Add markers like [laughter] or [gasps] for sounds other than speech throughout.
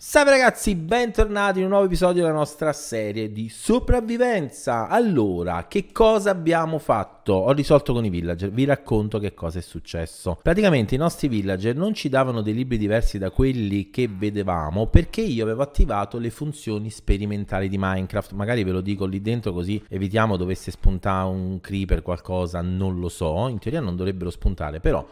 Salve ragazzi, bentornati in un nuovo episodio della nostra serie di sopravvivenza. Allora, che cosa abbiamo fatto? Ho risolto con i villager, vi racconto che cosa è successo. Praticamente i nostri villager non ci davano dei libri diversi da quelli che vedevamo perché io avevo attivato le funzioni sperimentali di Minecraft. Magari ve lo dico lì dentro così evitiamo dovesse spuntare un creeper qualcosa, non lo so. In teoria non dovrebbero spuntare, però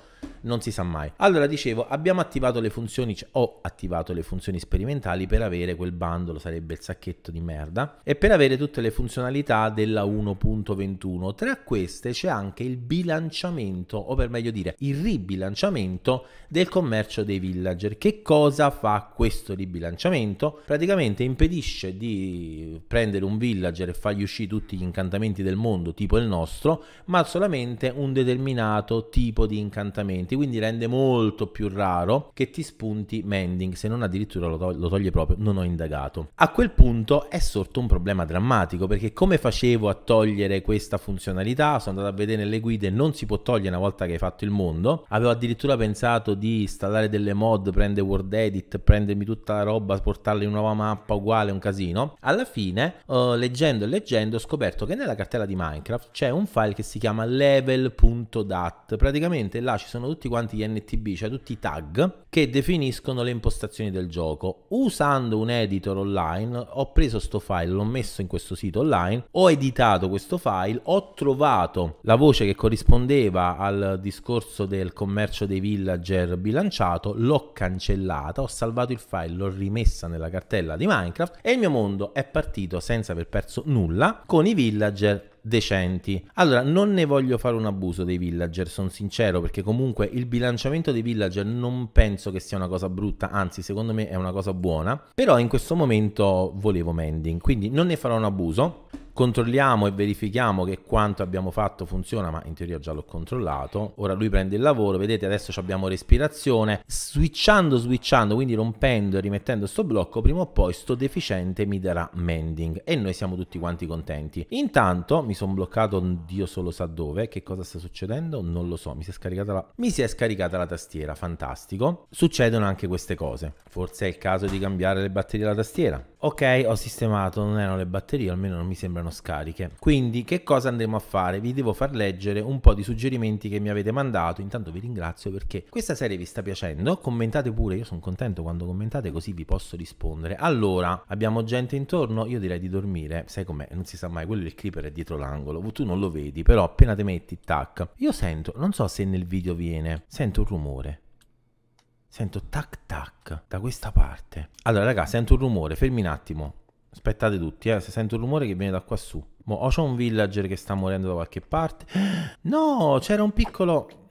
non si sa mai. Allora dicevo, abbiamo attivato le funzioni, cioè, ho attivato le funzioni sperimentali per avere quel bundle, sarebbe il sacchetto di merda, e per avere tutte le funzionalità della 1.21. Tra queste c'è anche il bilanciamento, o per meglio dire, il ribilanciamento del commercio dei villager. Che cosa fa questo ribilanciamento? Praticamente impedisce di prendere un villager e fargli uscire tutti gli incantamenti del mondo, tipo il nostro, ma solamente un determinato tipo di incantamenti quindi rende molto più raro che ti spunti Mending, se non addirittura lo, tog- lo toglie proprio, non ho indagato. A quel punto è sorto un problema drammatico, perché come facevo a togliere questa funzionalità? Sono andato a vedere nelle guide, non si può togliere una volta che hai fatto il mondo, avevo addirittura pensato di installare delle mod, prendere Word Edit, prendermi tutta la roba, portarla in una nuova mappa uguale, un casino. Alla fine, uh, leggendo e leggendo, ho scoperto che nella cartella di Minecraft c'è un file che si chiama level.dat, praticamente là ci sono tutti tutti quanti gli NTB, cioè tutti i tag che definiscono le impostazioni del gioco. Usando un editor online ho preso sto file, l'ho messo in questo sito online, ho editato questo file, ho trovato la voce che corrispondeva al discorso del commercio dei villager bilanciato, l'ho cancellata, ho salvato il file, l'ho rimessa nella cartella di Minecraft e il mio mondo è partito senza aver perso nulla con i villager decenti. Allora, non ne voglio fare un abuso dei villager, sono sincero, perché comunque il bilanciamento dei villager non penso che sia una cosa brutta, anzi secondo me è una cosa buona, però in questo momento volevo Mending, quindi non ne farò un abuso controlliamo e verifichiamo che quanto abbiamo fatto funziona, ma in teoria già l'ho controllato. Ora lui prende il lavoro, vedete adesso abbiamo respirazione, switchando, switchando, quindi rompendo e rimettendo sto blocco, prima o poi sto deficiente mi darà mending e noi siamo tutti quanti contenti. Intanto mi sono bloccato, Dio solo sa dove, che cosa sta succedendo? Non lo so, mi si è scaricata la, mi si è scaricata la tastiera, fantastico. Succedono anche queste cose. Forse è il caso di cambiare le batterie della tastiera Ok, ho sistemato, non erano le batterie, almeno non mi sembrano scariche. Quindi che cosa andremo a fare? Vi devo far leggere un po' di suggerimenti che mi avete mandato, intanto vi ringrazio perché questa serie vi sta piacendo, commentate pure, io sono contento quando commentate così vi posso rispondere. Allora, abbiamo gente intorno, io direi di dormire, sai com'è, non si sa mai, quello del creeper è dietro l'angolo, tu non lo vedi, però appena te metti, tac. Io sento, non so se nel video viene, sento un rumore, Sento tac tac da questa parte. Allora, ragazzi, sento un rumore. Fermi un attimo. Aspettate tutti, eh. Se sento un rumore che viene da qua su. Mo, o c'è un villager che sta morendo da qualche parte. [gasps] No, c'era un piccolo...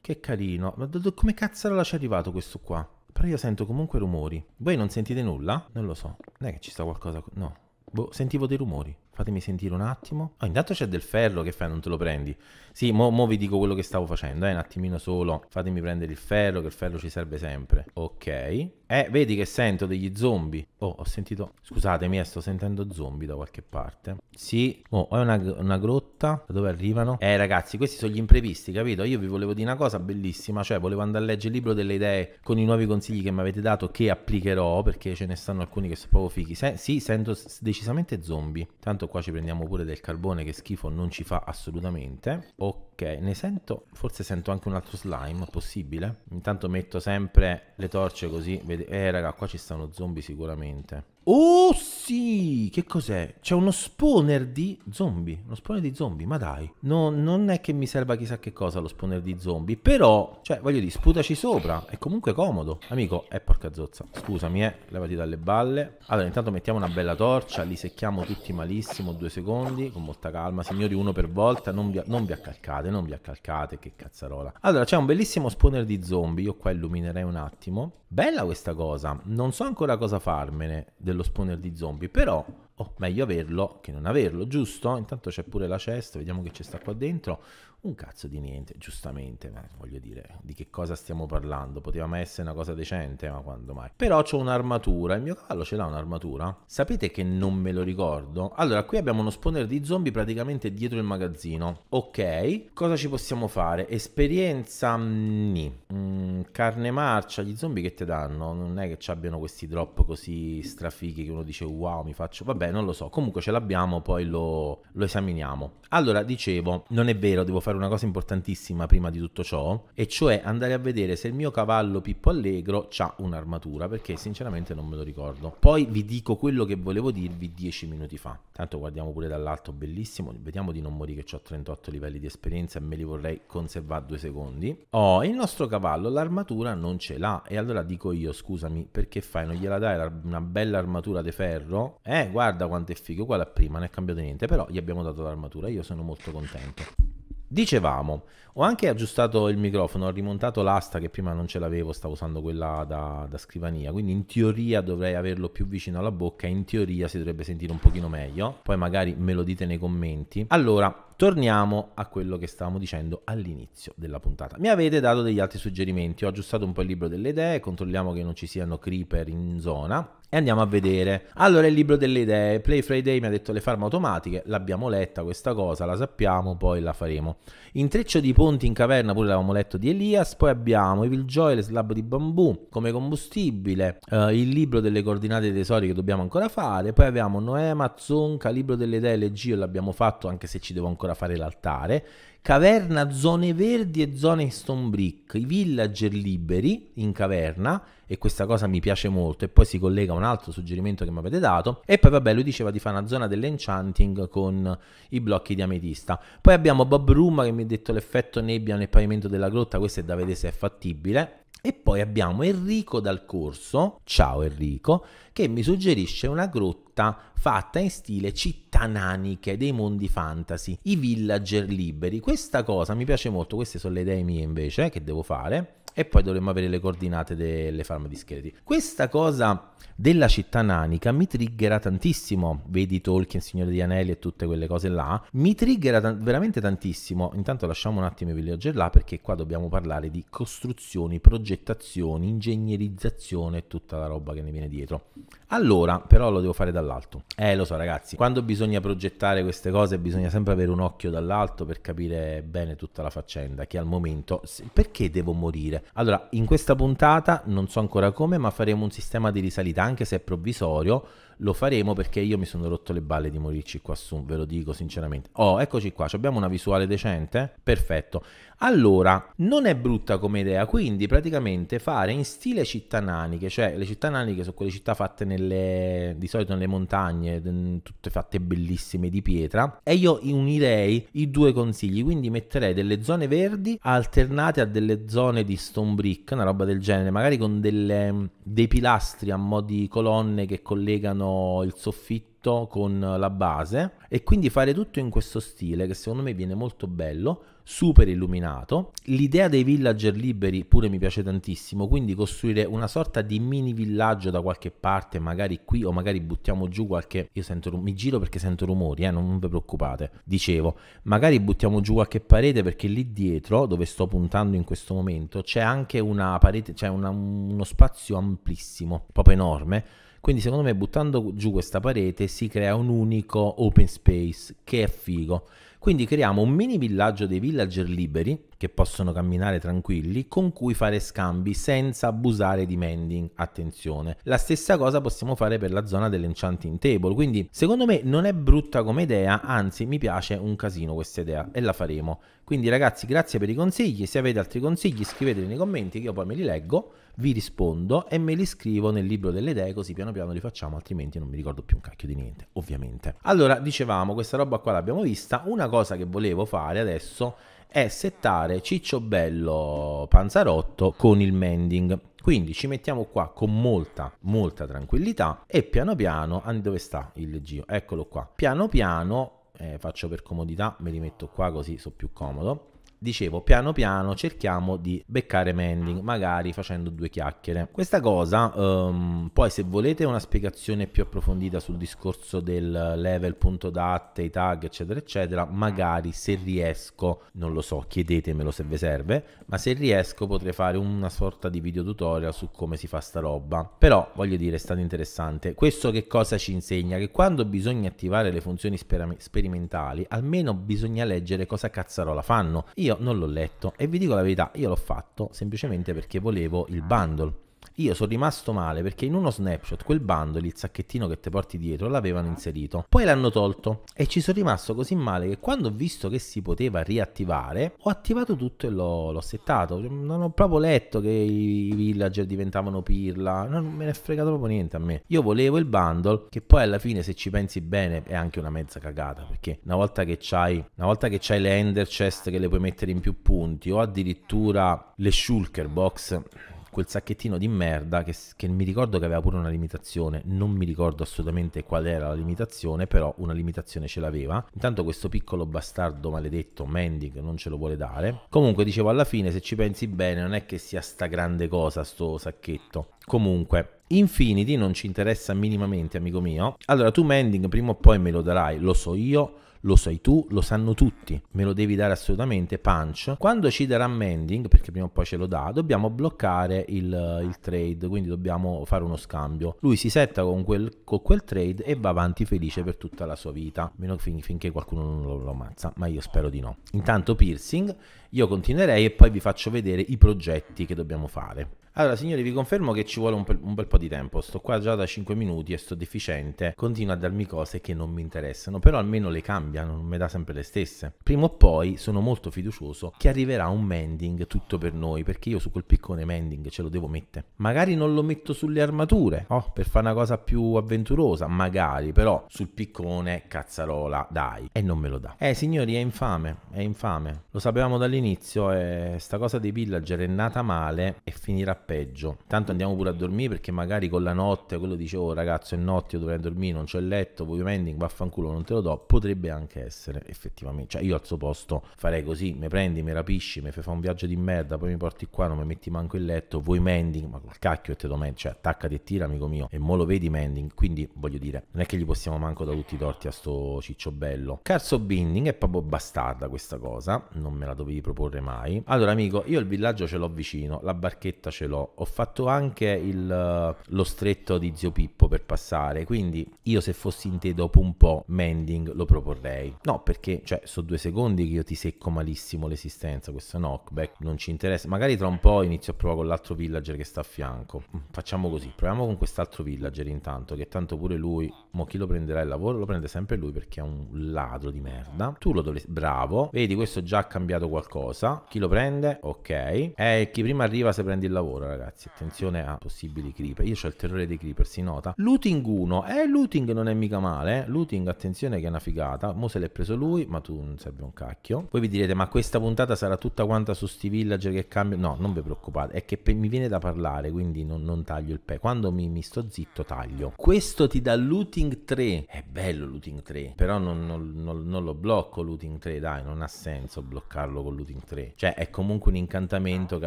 Che carino. Ma come cazzarola là c'è arrivato questo qua? Però io sento comunque rumori. Voi non sentite nulla? Non lo so. Non è che ci sta qualcosa... No. Boh, sentivo dei rumori. Fatemi sentire un attimo. Oh, intanto c'è del ferro, che fai? Non te lo prendi? Sì, mo, mo vi dico quello che stavo facendo, eh, un attimino solo. Fatemi prendere il ferro, che il ferro ci serve sempre. Ok, eh, vedi che sento degli zombie. Oh, ho sentito... Scusatemi, eh, sto sentendo zombie da qualche parte. Sì. Oh, è una, una grotta. Da dove arrivano? Eh, ragazzi, questi sono gli imprevisti, capito? Io vi volevo dire una cosa bellissima, cioè volevo andare a leggere il libro delle idee con i nuovi consigli che mi avete dato, che applicherò, perché ce ne stanno alcuni che sono proprio fighi. Se, sì, sento decisamente zombie. Tanto qua ci prendiamo pure del carbone, che schifo non ci fa assolutamente. Ok. Ok, ne sento, forse sento anche un altro slime, possibile? Intanto metto sempre le torce così, vede- eh raga, qua ci stanno zombie sicuramente. Oh sì, che cos'è? C'è uno spawner di zombie, uno spawner di zombie, ma dai. No, non è che mi serva chissà che cosa lo spawner di zombie, però, cioè, voglio dire, sputaci sopra, è comunque comodo. Amico, è eh, porca zozza, scusami, eh, levati dalle balle. Allora, intanto mettiamo una bella torcia, li secchiamo tutti malissimo, due secondi, con molta calma. Signori, uno per volta, non vi, non vi accalcate, non vi accalcate, che cazzarola. Allora, c'è un bellissimo spawner di zombie, io qua illuminerei un attimo. Bella questa cosa, non so ancora cosa farmene dello spawner di zombie, però oh, meglio averlo che non averlo, giusto? Intanto c'è pure la cesta, vediamo che ci sta qua dentro. Un cazzo di niente, giustamente, ma voglio dire, di che cosa stiamo parlando? Poteva mai essere una cosa decente, ma quando mai? Però ho un'armatura, il mio cavallo ce l'ha un'armatura? Sapete che non me lo ricordo? Allora, qui abbiamo uno spawner di zombie praticamente dietro il magazzino. Ok, cosa ci possiamo fare? Esperienza... Mm, Nì. Mm, carne marcia, gli zombie che te danno? Non è che ci abbiano questi drop così strafighi che uno dice wow, mi faccio... Vabbè, non lo so, comunque ce l'abbiamo, poi lo, lo esaminiamo. Allora, dicevo, non è vero, devo fare fare una cosa importantissima prima di tutto ciò, e cioè andare a vedere se il mio cavallo Pippo Allegro ha un'armatura, perché sinceramente non me lo ricordo. Poi vi dico quello che volevo dirvi dieci minuti fa. Tanto guardiamo pure dall'alto, bellissimo, vediamo di non morire che ho 38 livelli di esperienza e me li vorrei conservare due secondi. Oh, il nostro cavallo l'armatura non ce l'ha, e allora dico io, scusami, perché fai, non gliela dai una bella armatura di ferro? Eh, guarda quanto è figo, uguale a prima, non è cambiato niente, però gli abbiamo dato l'armatura, io sono molto contento. Dicevamo, ho anche aggiustato il microfono, ho rimontato l'asta che prima non ce l'avevo, stavo usando quella da, da, scrivania, quindi in teoria dovrei averlo più vicino alla bocca, in teoria si dovrebbe sentire un pochino meglio, poi magari me lo dite nei commenti. Allora, torniamo a quello che stavamo dicendo all'inizio della puntata. Mi avete dato degli altri suggerimenti, ho aggiustato un po' il libro delle idee, controlliamo che non ci siano creeper in zona e andiamo a vedere. Allora il libro delle idee, Play Friday mi ha detto le farme automatiche, l'abbiamo letta questa cosa, la sappiamo, poi la faremo. Intreccio di ponti in caverna pure l'avevamo letto di Elias, poi abbiamo Evil Joy, le slab di bambù come combustibile, eh, il libro delle coordinate dei tesori che dobbiamo ancora fare, poi abbiamo Noema, Zonca, libro delle idee, Legio, l'abbiamo fatto anche se ci devo ancora ancora fare l'altare, caverna, zone verdi e zone stone brick, i villager liberi in caverna, e questa cosa mi piace molto, e poi si collega a un altro suggerimento che mi avete dato, e poi vabbè lui diceva di fare una zona dell'enchanting con i blocchi di ametista. Poi abbiamo Bob Room che mi ha detto l'effetto nebbia nel pavimento della grotta, questo è da vedere se è fattibile, e poi abbiamo Enrico dal corso, ciao Enrico, che mi suggerisce una grotta fatta in stile città tananiche, dei mondi fantasy, i villager liberi. Questa cosa mi piace molto, queste sono le idee mie invece eh, che devo fare e poi dovremmo avere le coordinate delle farm di scheletri. Questa cosa della città nanica mi triggera tantissimo, vedi Tolkien, Signore di Anelli e tutte quelle cose là, mi triggera t- veramente tantissimo, intanto lasciamo un attimo i villager là perché qua dobbiamo parlare di costruzioni, progettazioni, ingegnerizzazione e tutta la roba che ne viene dietro. Allora, però lo devo fare dall'alto. Eh, lo so ragazzi, quando bisogna progettare queste cose bisogna sempre avere un occhio dall'alto per capire bene tutta la faccenda che al momento perché devo morire? Allora, in questa puntata, non so ancora come, ma faremo un sistema di risalita, anche se è provvisorio, lo faremo perché io mi sono rotto le balle di morirci qua su, ve lo dico sinceramente. Oh, eccoci qua, abbiamo una visuale decente? Perfetto. Allora, non è brutta come idea, quindi praticamente fare in stile città naniche, cioè le città naniche sono quelle città fatte nelle, di solito nelle montagne, tutte fatte bellissime di pietra, e io unirei i due consigli, quindi metterei delle zone verdi alternate a delle zone di stone brick, una roba del genere, magari con delle, dei pilastri a mo' di colonne che collegano il soffitto con la base e quindi fare tutto in questo stile che secondo me viene molto bello, super illuminato. L'idea dei villager liberi pure mi piace tantissimo, quindi costruire una sorta di mini villaggio da qualche parte, magari qui o magari buttiamo giù qualche... Io sento, mi giro perché sento rumori, eh, non, vi preoccupate. Dicevo, magari buttiamo giù qualche parete perché lì dietro, dove sto puntando in questo momento, c'è anche una parete, c'è una, uno spazio amplissimo, proprio enorme quindi secondo me buttando giù questa parete si crea un unico open space che è figo. Quindi creiamo un mini villaggio dei villager liberi che possono camminare tranquilli con cui fare scambi senza abusare di mending. Attenzione. La stessa cosa possiamo fare per la zona dell'enchanting table. Quindi secondo me non è brutta come idea, anzi mi piace un casino questa idea e la faremo. Quindi ragazzi grazie per i consigli, se avete altri consigli scriveteli nei commenti che io poi me li leggo vi rispondo e me li scrivo nel libro delle idee così piano piano li facciamo, altrimenti non mi ricordo più un cacchio di niente, ovviamente. Allora, dicevamo, questa roba qua l'abbiamo vista, una cosa che volevo fare adesso è settare Ciccio Bello Panzarotto con il mending. Quindi ci mettiamo qua con molta, molta tranquillità e piano piano, dove sta il giro? Eccolo qua. Piano piano, eh, faccio per comodità, me li metto qua così sono più comodo dicevo, piano piano cerchiamo di beccare Mending, magari facendo due chiacchiere. Questa cosa, um, poi se volete una spiegazione più approfondita sul discorso del level.dat, i tag, eccetera, eccetera, magari se riesco, non lo so, chiedetemelo se vi serve, ma se riesco potrei fare una sorta di video tutorial su come si fa sta roba. Però, voglio dire, è stato interessante. Questo che cosa ci insegna? Che quando bisogna attivare le funzioni sperimentali, almeno bisogna leggere cosa cazzarola fanno. Io io non l'ho letto e vi dico la verità, io l'ho fatto semplicemente perché volevo il bundle io sono rimasto male perché in uno snapshot quel bundle, il sacchettino che ti porti dietro, l'avevano inserito. Poi l'hanno tolto e ci sono rimasto così male che quando ho visto che si poteva riattivare, ho attivato tutto e l'ho, l'ho settato. Non ho proprio letto che i villager diventavano pirla, non me ne è fregato proprio niente a me. Io volevo il bundle che poi alla fine se ci pensi bene è anche una mezza cagata perché una volta che c'hai, una volta che c'hai le ender chest che le puoi mettere in più punti o addirittura le shulker box quel sacchettino di merda che, che, mi ricordo che aveva pure una limitazione, non mi ricordo assolutamente qual era la limitazione, però una limitazione ce l'aveva. Intanto questo piccolo bastardo maledetto, Mendig, non ce lo vuole dare. Comunque dicevo alla fine, se ci pensi bene, non è che sia sta grande cosa sto sacchetto. Comunque, Infinity non ci interessa minimamente, amico mio. Allora, tu Mending prima o poi me lo darai, lo so io lo sai tu, lo sanno tutti, me lo devi dare assolutamente, punch. Quando ci darà mending, perché prima o poi ce lo dà, dobbiamo bloccare il, il trade, quindi dobbiamo fare uno scambio. Lui si setta con quel, con quel, trade e va avanti felice per tutta la sua vita, meno fin, finché qualcuno non lo, lo ammazza, ma io spero di no. Intanto piercing, io continuerei e poi vi faccio vedere i progetti che dobbiamo fare. Allora, signori, vi confermo che ci vuole un, un, bel po' di tempo. Sto qua già da 5 minuti e sto deficiente. Continua a darmi cose che non mi interessano, però almeno le cambiano, non mi dà sempre le stesse. Prima o poi sono molto fiducioso che arriverà un mending tutto per noi, perché io su quel piccone mending ce lo devo mettere. Magari non lo metto sulle armature, oh, per fare una cosa più avventurosa, magari, però sul piccone cazzarola, dai. E non me lo dà. Eh, signori, è infame, è infame. Lo sapevamo dall'inizio, eh, sta cosa dei villager è nata male e finirà peggio. Tanto andiamo pure a dormire perché magari con la notte quello dicevo, oh ragazzo è notte, io dovrei dormire, non c'è il letto, voglio mending, vaffanculo, non te lo do. Potrebbe anche essere effettivamente. Cioè io al suo posto farei così, mi prendi, mi rapisci, mi fai fare un viaggio di merda, poi mi porti qua, non mi metti manco il letto, vuoi mending, ma col cacchio e te lo mendi, cioè attaccati e tira amico mio e mo lo vedi mending. Quindi voglio dire, non è che gli possiamo manco da tutti i torti a sto ciccio bello. Carso Binding è proprio bastarda questa cosa, non me la dovevi proporre mai. Allora amico, io il villaggio ce l'ho vicino, la barchetta ce l'ho dirvelo, ho fatto anche il, eh, lo stretto di Zio Pippo per passare, quindi io se fossi in te dopo un po' Mending lo proporrei. No, perché, cioè, sono due secondi che io ti secco malissimo l'esistenza, questo knockback non ci interessa. Magari tra un po' inizio a provare con l'altro villager che sta a fianco. Mm, facciamo così, proviamo con quest'altro villager intanto, che tanto pure lui, mo chi lo prenderà il lavoro? Lo prende sempre lui perché è un ladro di merda. Tu lo dovresti... Bravo. Vedi, questo già ha cambiato qualcosa. Chi lo prende? Ok. E chi prima arriva se prende il lavoro ancora, ragazzi. Attenzione a possibili creeper. Io ho il terrore dei creeper, si nota. Looting 1. Eh, looting non è mica male. Eh. Looting, attenzione che è una figata. Mo se l'è preso lui, ma tu non serve un cacchio. Poi vi direte, ma questa puntata sarà tutta quanta su sti villager che cambia. No, non vi preoccupate. È che mi viene da parlare, quindi non, non taglio il pe. Quando mi, mi, sto zitto, taglio. Questo ti dà looting 3. È bello looting 3. Però non, non, non lo blocco looting 3, dai. Non ha senso bloccarlo con looting 3. Cioè, è comunque un incantamento che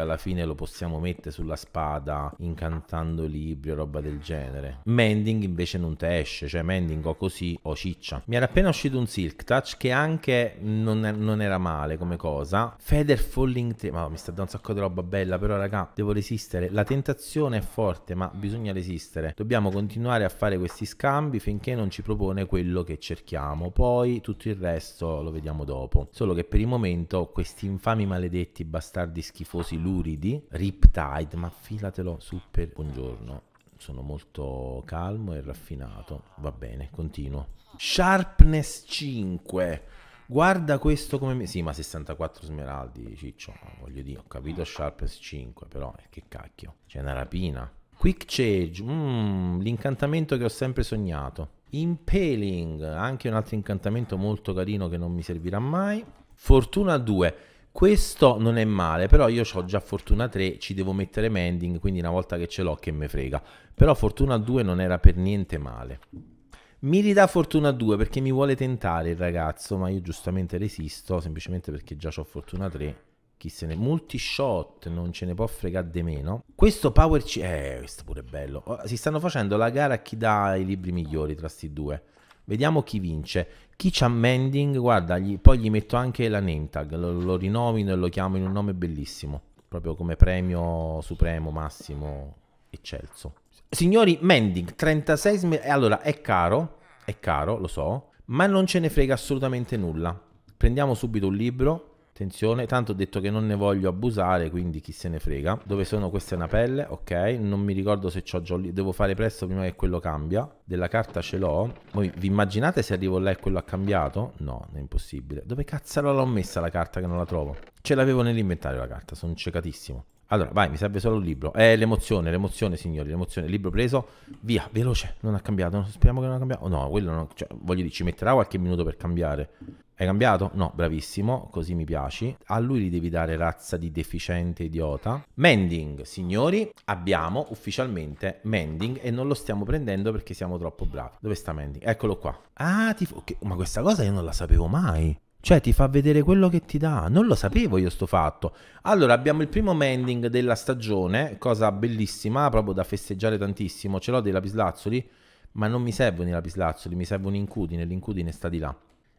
alla fine lo possiamo mettere sul sulla spada, incantando libri o roba del genere. Mending invece non te esce, cioè Mending o così o ciccia. Mi era appena uscito un Silk Touch che anche non, è, non era male come cosa. Feather Falling 3, ma mi sta dando un sacco di roba bella, però raga, devo resistere. La tentazione è forte, ma bisogna resistere. Dobbiamo continuare a fare questi scambi finché non ci propone quello che cerchiamo. Poi tutto il resto lo vediamo dopo. Solo che per il momento questi infami maledetti bastardi schifosi luridi, Riptide scusate, ma filatelo su per buongiorno. Sono molto calmo e raffinato. Va bene, continuo. Sharpness 5. Guarda questo come... Mi... Sì, ma 64 smeraldi, ciccio. Ah, voglio dire, ho capito Sharpness 5, però eh, che cacchio. C'è una rapina. Quick Change, mm, l'incantamento che ho sempre sognato. Impaling, anche un altro incantamento molto carino che non mi servirà mai. Fortuna 2. Questo non è male, però io ho già Fortuna 3, ci devo mettere Mending, quindi una volta che ce l'ho che me frega. Però Fortuna 2 non era per niente male. Mi ridà Fortuna 2 perché mi vuole tentare il ragazzo, ma io giustamente resisto, semplicemente perché già ho Fortuna 3. Chi se ne... Multi shot, non ce ne può fregare di meno. Questo Power... C eh, questo pure è bello. Si stanno facendo la gara a chi dà i libri migliori tra questi due. Vediamo chi vince. Chi c'ha Mending, guarda, gli, poi gli metto anche la name tag, lo, lo rinomino e lo chiamo in un nome bellissimo, proprio come premio supremo, massimo, eccelso. Signori, Mending, 36... Allora, è caro, è caro, lo so, ma non ce ne frega assolutamente nulla. Prendiamo subito un libro, Attenzione, tanto ho detto che non ne voglio abusare, quindi chi se ne frega. Dove sono? Questa è una pelle, ok. Non mi ricordo se ho Jolly, Devo fare presto prima che quello cambia. Della carta ce l'ho. Voi vi immaginate se arrivo là e quello ha cambiato? No, è impossibile. Dove cazzo l'ho messa la carta che non la trovo? Ce l'avevo nell'inventario la carta, sono cecatissimo. Allora, vai, mi serve solo un libro. Eh, l'emozione, l'emozione, signori, l'emozione. libro preso, via, veloce, non ha cambiato. Speriamo che non ha cambiato. no, quello non... Cioè, voglio dire, ci metterà qualche minuto per cambiare. Hai cambiato? No, bravissimo, così mi piaci. A lui li devi dare razza di deficiente idiota. Mending, signori, abbiamo ufficialmente Mending e non lo stiamo prendendo perché siamo troppo bravi. Dove sta Mending? Eccolo qua. Ah, ti... Okay. ma questa cosa io non la sapevo mai. Cioè ti fa vedere quello che ti dà. Non lo sapevo io sto fatto. Allora abbiamo il primo mending della stagione, cosa bellissima, proprio da festeggiare tantissimo. Ce l'ho dei lapislazzoli, ma non mi servono i lapislazzoli, mi servono incudine, l'incudine sta di là.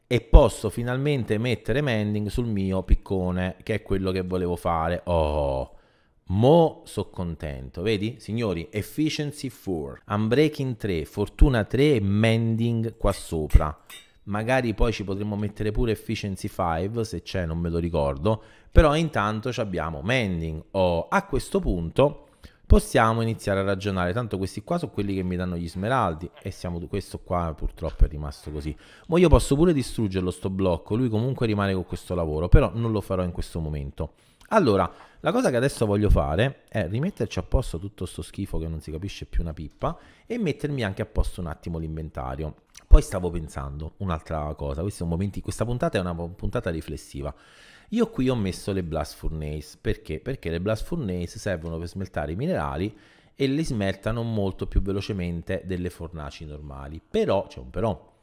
E posso finalmente mettere mending sul mio piccone, che è quello che volevo fare. Oh, mo so contento. Vedi, signori, efficiency 4, unbreaking 3, fortuna 3 mending qua sopra magari poi ci potremmo mettere pure efficiency 5 se c'è non me lo ricordo però intanto abbiamo mending o a questo punto possiamo iniziare a ragionare tanto questi qua sono quelli che mi danno gli smeraldi e siamo questo qua purtroppo è rimasto così ma io posso pure distruggerlo sto blocco lui comunque rimane con questo lavoro però non lo farò in questo momento allora la cosa che adesso voglio fare è rimetterci a posto tutto sto schifo che non si capisce più una pippa e mettermi anche a posto un attimo l'inventario poi stavo pensando un'altra cosa, momento, questa puntata è una puntata riflessiva. Io qui ho messo le blast furnace, perché? Perché le blast furnace servono per smeltare i minerali e li smeltano molto più velocemente delle fornaci normali. Però, c'è cioè un però,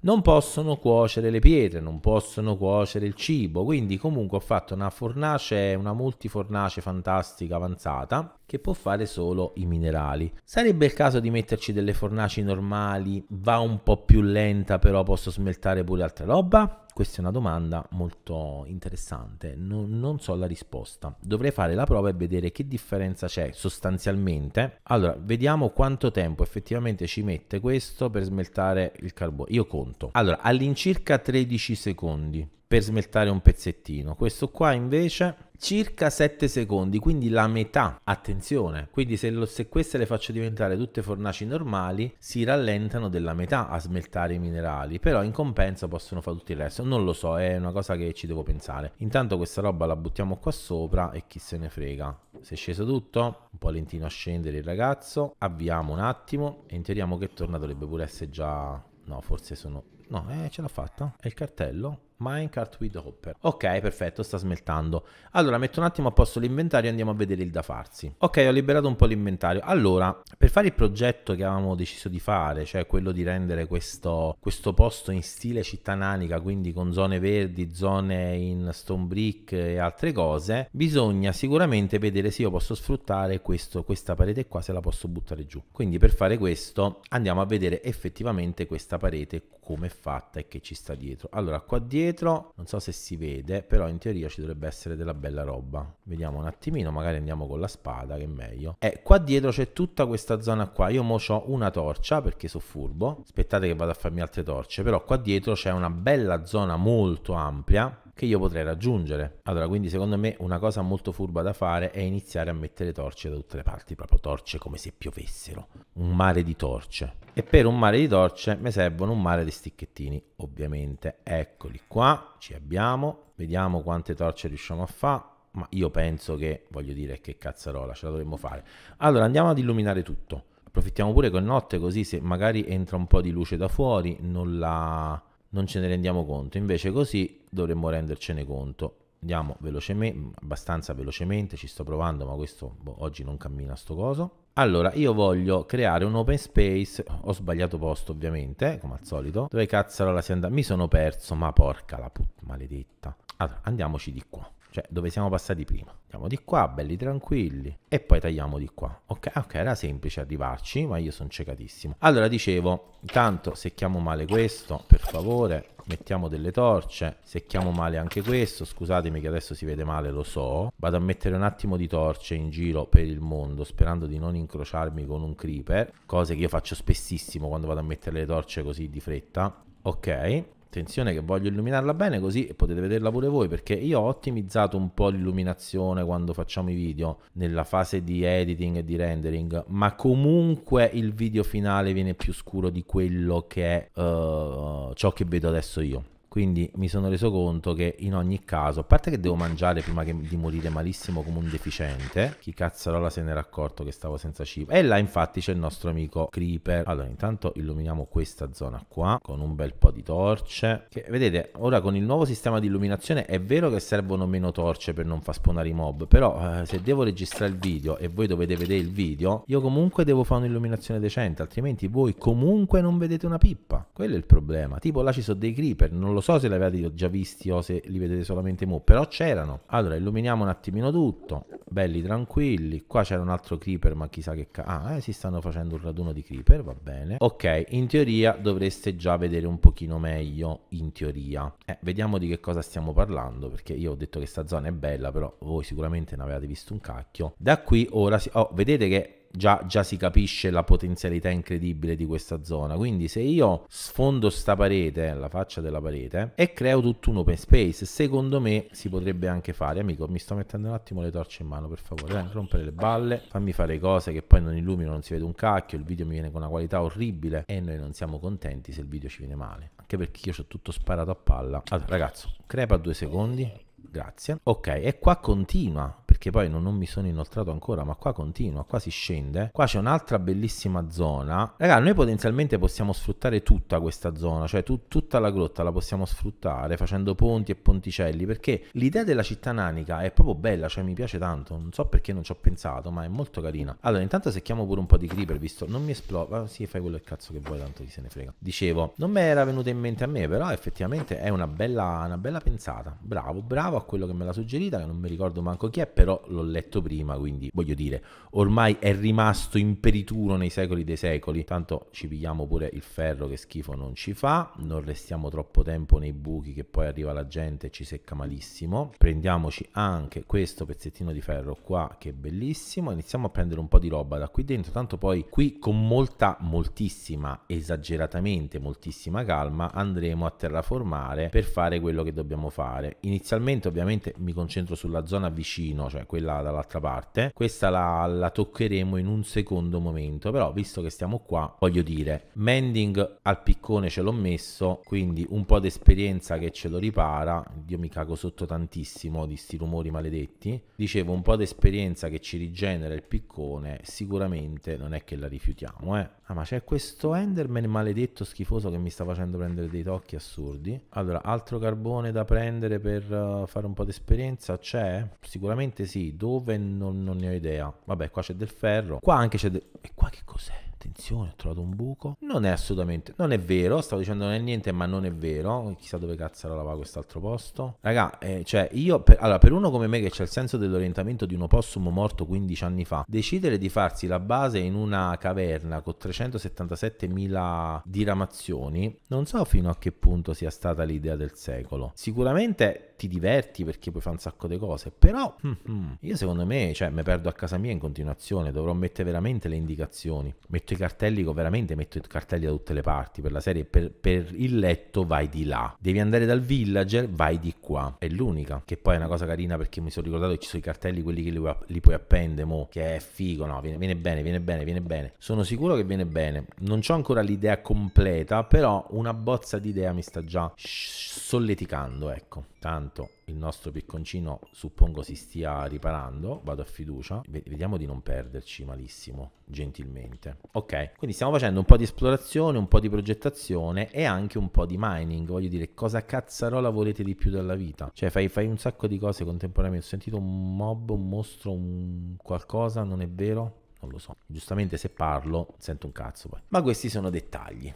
non possono cuocere le pietre, non possono cuocere il cibo, quindi comunque ho fatto una fornace, una multifornace fantastica avanzata che può fare solo i minerali. Sarebbe il caso di metterci delle fornaci normali, va un po' più lenta però posso smeltare pure altra roba? Questa è una domanda molto interessante, non, non, so la risposta. Dovrei fare la prova e vedere che differenza c'è sostanzialmente. Allora, vediamo quanto tempo effettivamente ci mette questo per smeltare il carbone. Io conto. Allora, all'incirca 13 secondi per smeltare un pezzettino. Questo qua invece circa 7 secondi, quindi la metà. Attenzione, quindi se, lo, se queste le faccio diventare tutte fornaci normali, si rallentano della metà a smeltare i minerali, però in compenso possono fare tutto il resto. Non lo so, è una cosa che ci devo pensare. Intanto questa roba la buttiamo qua sopra e chi se ne frega. Si è sceso tutto, un po' lentino a scendere il ragazzo, avviamo un attimo e interiamo che torna dovrebbe pure essere già... No, forse sono... No, eh, ce l'ha fatta. È il cartello? Minecart with Hopper. Ok, perfetto, sta smeltando. Allora, metto un attimo a posto l'inventario e andiamo a vedere il da farsi. Ok, ho liberato un po' l'inventario. Allora, per fare il progetto che avevamo deciso di fare, cioè quello di rendere questo, questo posto in stile città nanica, quindi con zone verdi, zone in stone brick e altre cose, bisogna sicuramente vedere se io posso sfruttare questo, questa parete qua, se la posso buttare giù. Quindi per fare questo andiamo a vedere effettivamente questa parete qui come è fatta e che ci sta dietro. Allora, qua dietro, non so se si vede, però in teoria ci dovrebbe essere della bella roba. Vediamo un attimino, magari andiamo con la spada, che è meglio. E qua dietro c'è tutta questa zona qua. Io mo ho una torcia, perché sono furbo. Aspettate che vado a farmi altre torce, però qua dietro c'è una bella zona molto ampia che io potrei raggiungere. Allora, quindi secondo me una cosa molto furba da fare è iniziare a mettere torce da tutte le parti, proprio torce come se piovessero, un mare di torce. E per un mare di torce mi servono un mare di sticchettini, ovviamente. Eccoli qua, ci abbiamo, vediamo quante torce riusciamo a fare ma io penso che, voglio dire, che cazzarola, ce la dovremmo fare. Allora andiamo ad illuminare tutto. Approfittiamo pure con notte, così se magari entra un po' di luce da fuori, non la, non ce ne rendiamo conto, invece così dovremmo rendercene conto. Andiamo velocemente, abbastanza velocemente, ci sto provando, ma questo boh, oggi non cammina sto coso. Allora, io voglio creare un open space, ho sbagliato posto ovviamente, eh, come al solito. Dove cazzo allora si andata? Mi sono perso, ma porca la puttana maledetta. Allora, andiamoci di qua cioè dove siamo passati prima. Andiamo di qua, belli tranquilli, e poi tagliamo di qua. Ok, ah, ok, era semplice arrivarci, ma io sono ciecatissimo. Allora, dicevo, intanto secchiamo male questo, per favore, mettiamo delle torce, secchiamo male anche questo, scusatemi che adesso si vede male, lo so. Vado a mettere un attimo di torce in giro per il mondo, sperando di non incrociarmi con un creeper, cose che io faccio spessissimo quando vado a mettere le torce così di fretta. Ok, Attenzione che voglio illuminarla bene così potete vederla pure voi perché io ho ottimizzato un po' l'illuminazione quando facciamo i video nella fase di editing e di rendering ma comunque il video finale viene più scuro di quello che è uh, ciò che vedo adesso io quindi mi sono reso conto che in ogni caso, a parte che devo mangiare prima che, di morire malissimo come un deficiente, chi cazzarola se n'era accorto che stavo senza cibo. E là infatti c'è il nostro amico Creeper. Allora intanto illuminiamo questa zona qua con un bel po' di torce. Che, vedete, ora con il nuovo sistema di illuminazione è vero che servono meno torce per non far spawnare i mob, però eh, se devo registrare il video e voi dovete vedere il video, io comunque devo fare un'illuminazione decente, altrimenti voi comunque non vedete una pippa. Quello è il problema. Tipo là ci sono dei creeper, non lo so se li avete già visti o se li vedete solamente mo, però c'erano. Allora, illuminiamo un attimino tutto, belli tranquilli. Qua c'era un altro creeper, ma chissà che ca... Ah, eh, si stanno facendo un raduno di creeper, va bene. Ok, in teoria dovreste già vedere un pochino meglio, in teoria. Eh, vediamo di che cosa stiamo parlando, perché io ho detto che sta zona è bella, però voi sicuramente ne avevate visto un cacchio. Da qui ora... Si... Oh, vedete che già, già si capisce la potenzialità incredibile di questa zona. Quindi se io sfondo sta parete, la faccia della parete, e creo tutto un open space, secondo me si potrebbe anche fare. Amico, mi sto mettendo un attimo le torce in mano, per favore, Dai, rompere le balle, fammi fare cose che poi non illumino, non si vede un cacchio, il video mi viene con una qualità orribile e noi non siamo contenti se il video ci viene male. Anche perché io ho tutto sparato a palla. Allora, ragazzo, crepa due secondi. Grazie. Ok, e qua continua perché poi non, non, mi sono inoltrato ancora, ma qua continua, qua si scende. Qua c'è un'altra bellissima zona. ragazzi noi potenzialmente possiamo sfruttare tutta questa zona, cioè tu, tutta la grotta la possiamo sfruttare facendo ponti e ponticelli, perché l'idea della città nanica è proprio bella, cioè mi piace tanto, non so perché non ci ho pensato, ma è molto carina. Allora, intanto secchiamo pure un po' di creeper, visto non mi esplode, ah, sì, fai quello che cazzo che vuoi, tanto chi se ne frega. Dicevo, non mi era venuta in mente a me, però effettivamente è una bella, una bella pensata. Bravo, bravo a quello che me l'ha suggerita, che non mi ricordo manco chi è, però però l'ho letto prima, quindi voglio dire, ormai è rimasto imperituro nei secoli dei secoli. Tanto ci pigliamo pure il ferro che schifo non ci fa, non restiamo troppo tempo nei buchi che poi arriva la gente e ci secca malissimo. Prendiamoci anche questo pezzettino di ferro qua che è bellissimo, iniziamo a prendere un po' di roba da qui dentro, tanto poi qui con molta, moltissima, esageratamente moltissima calma andremo a terraformare per fare quello che dobbiamo fare. Inizialmente ovviamente mi concentro sulla zona vicino, cioè cioè quella dall'altra parte. Questa la, la toccheremo in un secondo momento, però visto che stiamo qua, voglio dire, mending al piccone ce l'ho messo, quindi un po' d'esperienza che ce lo ripara, io mi cago sotto tantissimo di sti rumori maledetti, dicevo un po' d'esperienza che ci rigenera il piccone, sicuramente non è che la rifiutiamo, eh. Ah, ma c'è questo Enderman maledetto schifoso che mi sta facendo prendere dei tocchi assurdi. Allora, altro carbone da prendere per eh, fare un po' di esperienza c'è? Sicuramente sì, dove non, non ne ho idea. Vabbè, qua c'è del ferro, qua anche c'è del... E qua che cos'è? attenzione, ho trovato un buco. Non è assolutamente, non è vero, stavo dicendo non è niente, ma non è vero. Chissà dove cazzo la lava quest'altro posto. Raga, eh, cioè io, per, allora, per uno come me che c'è il senso dell'orientamento di un opossum morto 15 anni fa, decidere di farsi la base in una caverna con 377.000 diramazioni, non so fino a che punto sia stata l'idea del secolo. Sicuramente ti diverti perché puoi fare un sacco di cose. Però mm-hmm. io secondo me, cioè, mi perdo a casa mia in continuazione, dovrò mettere veramente le indicazioni. Metto i cartelli, veramente metto i cartelli da tutte le parti per la serie. Per, per il letto vai di là. Devi andare dal villager, vai di qua. È l'unica. Che poi è una cosa carina perché mi sono ricordato che ci sono i cartelli, quelli che li, li puoi appendere, mo, che è figo, no? Viene, viene bene, viene bene, viene bene. Sono sicuro che viene bene. Non ho ancora l'idea completa, però una bozza di idea mi sta già solleticando, ecco. Tanto Intanto il nostro picconcino suppongo si stia riparando, vado a fiducia, vediamo di non perderci malissimo, gentilmente. Ok, quindi stiamo facendo un po' di esplorazione, un po' di progettazione e anche un po' di mining, voglio dire cosa cazzarola volete di più dalla vita? Cioè fai, fai un sacco di cose contemporaneamente, ho sentito un mob, un mostro, un qualcosa, non è vero? Non lo so. Giustamente se parlo sento un cazzo poi. Ma questi sono dettagli.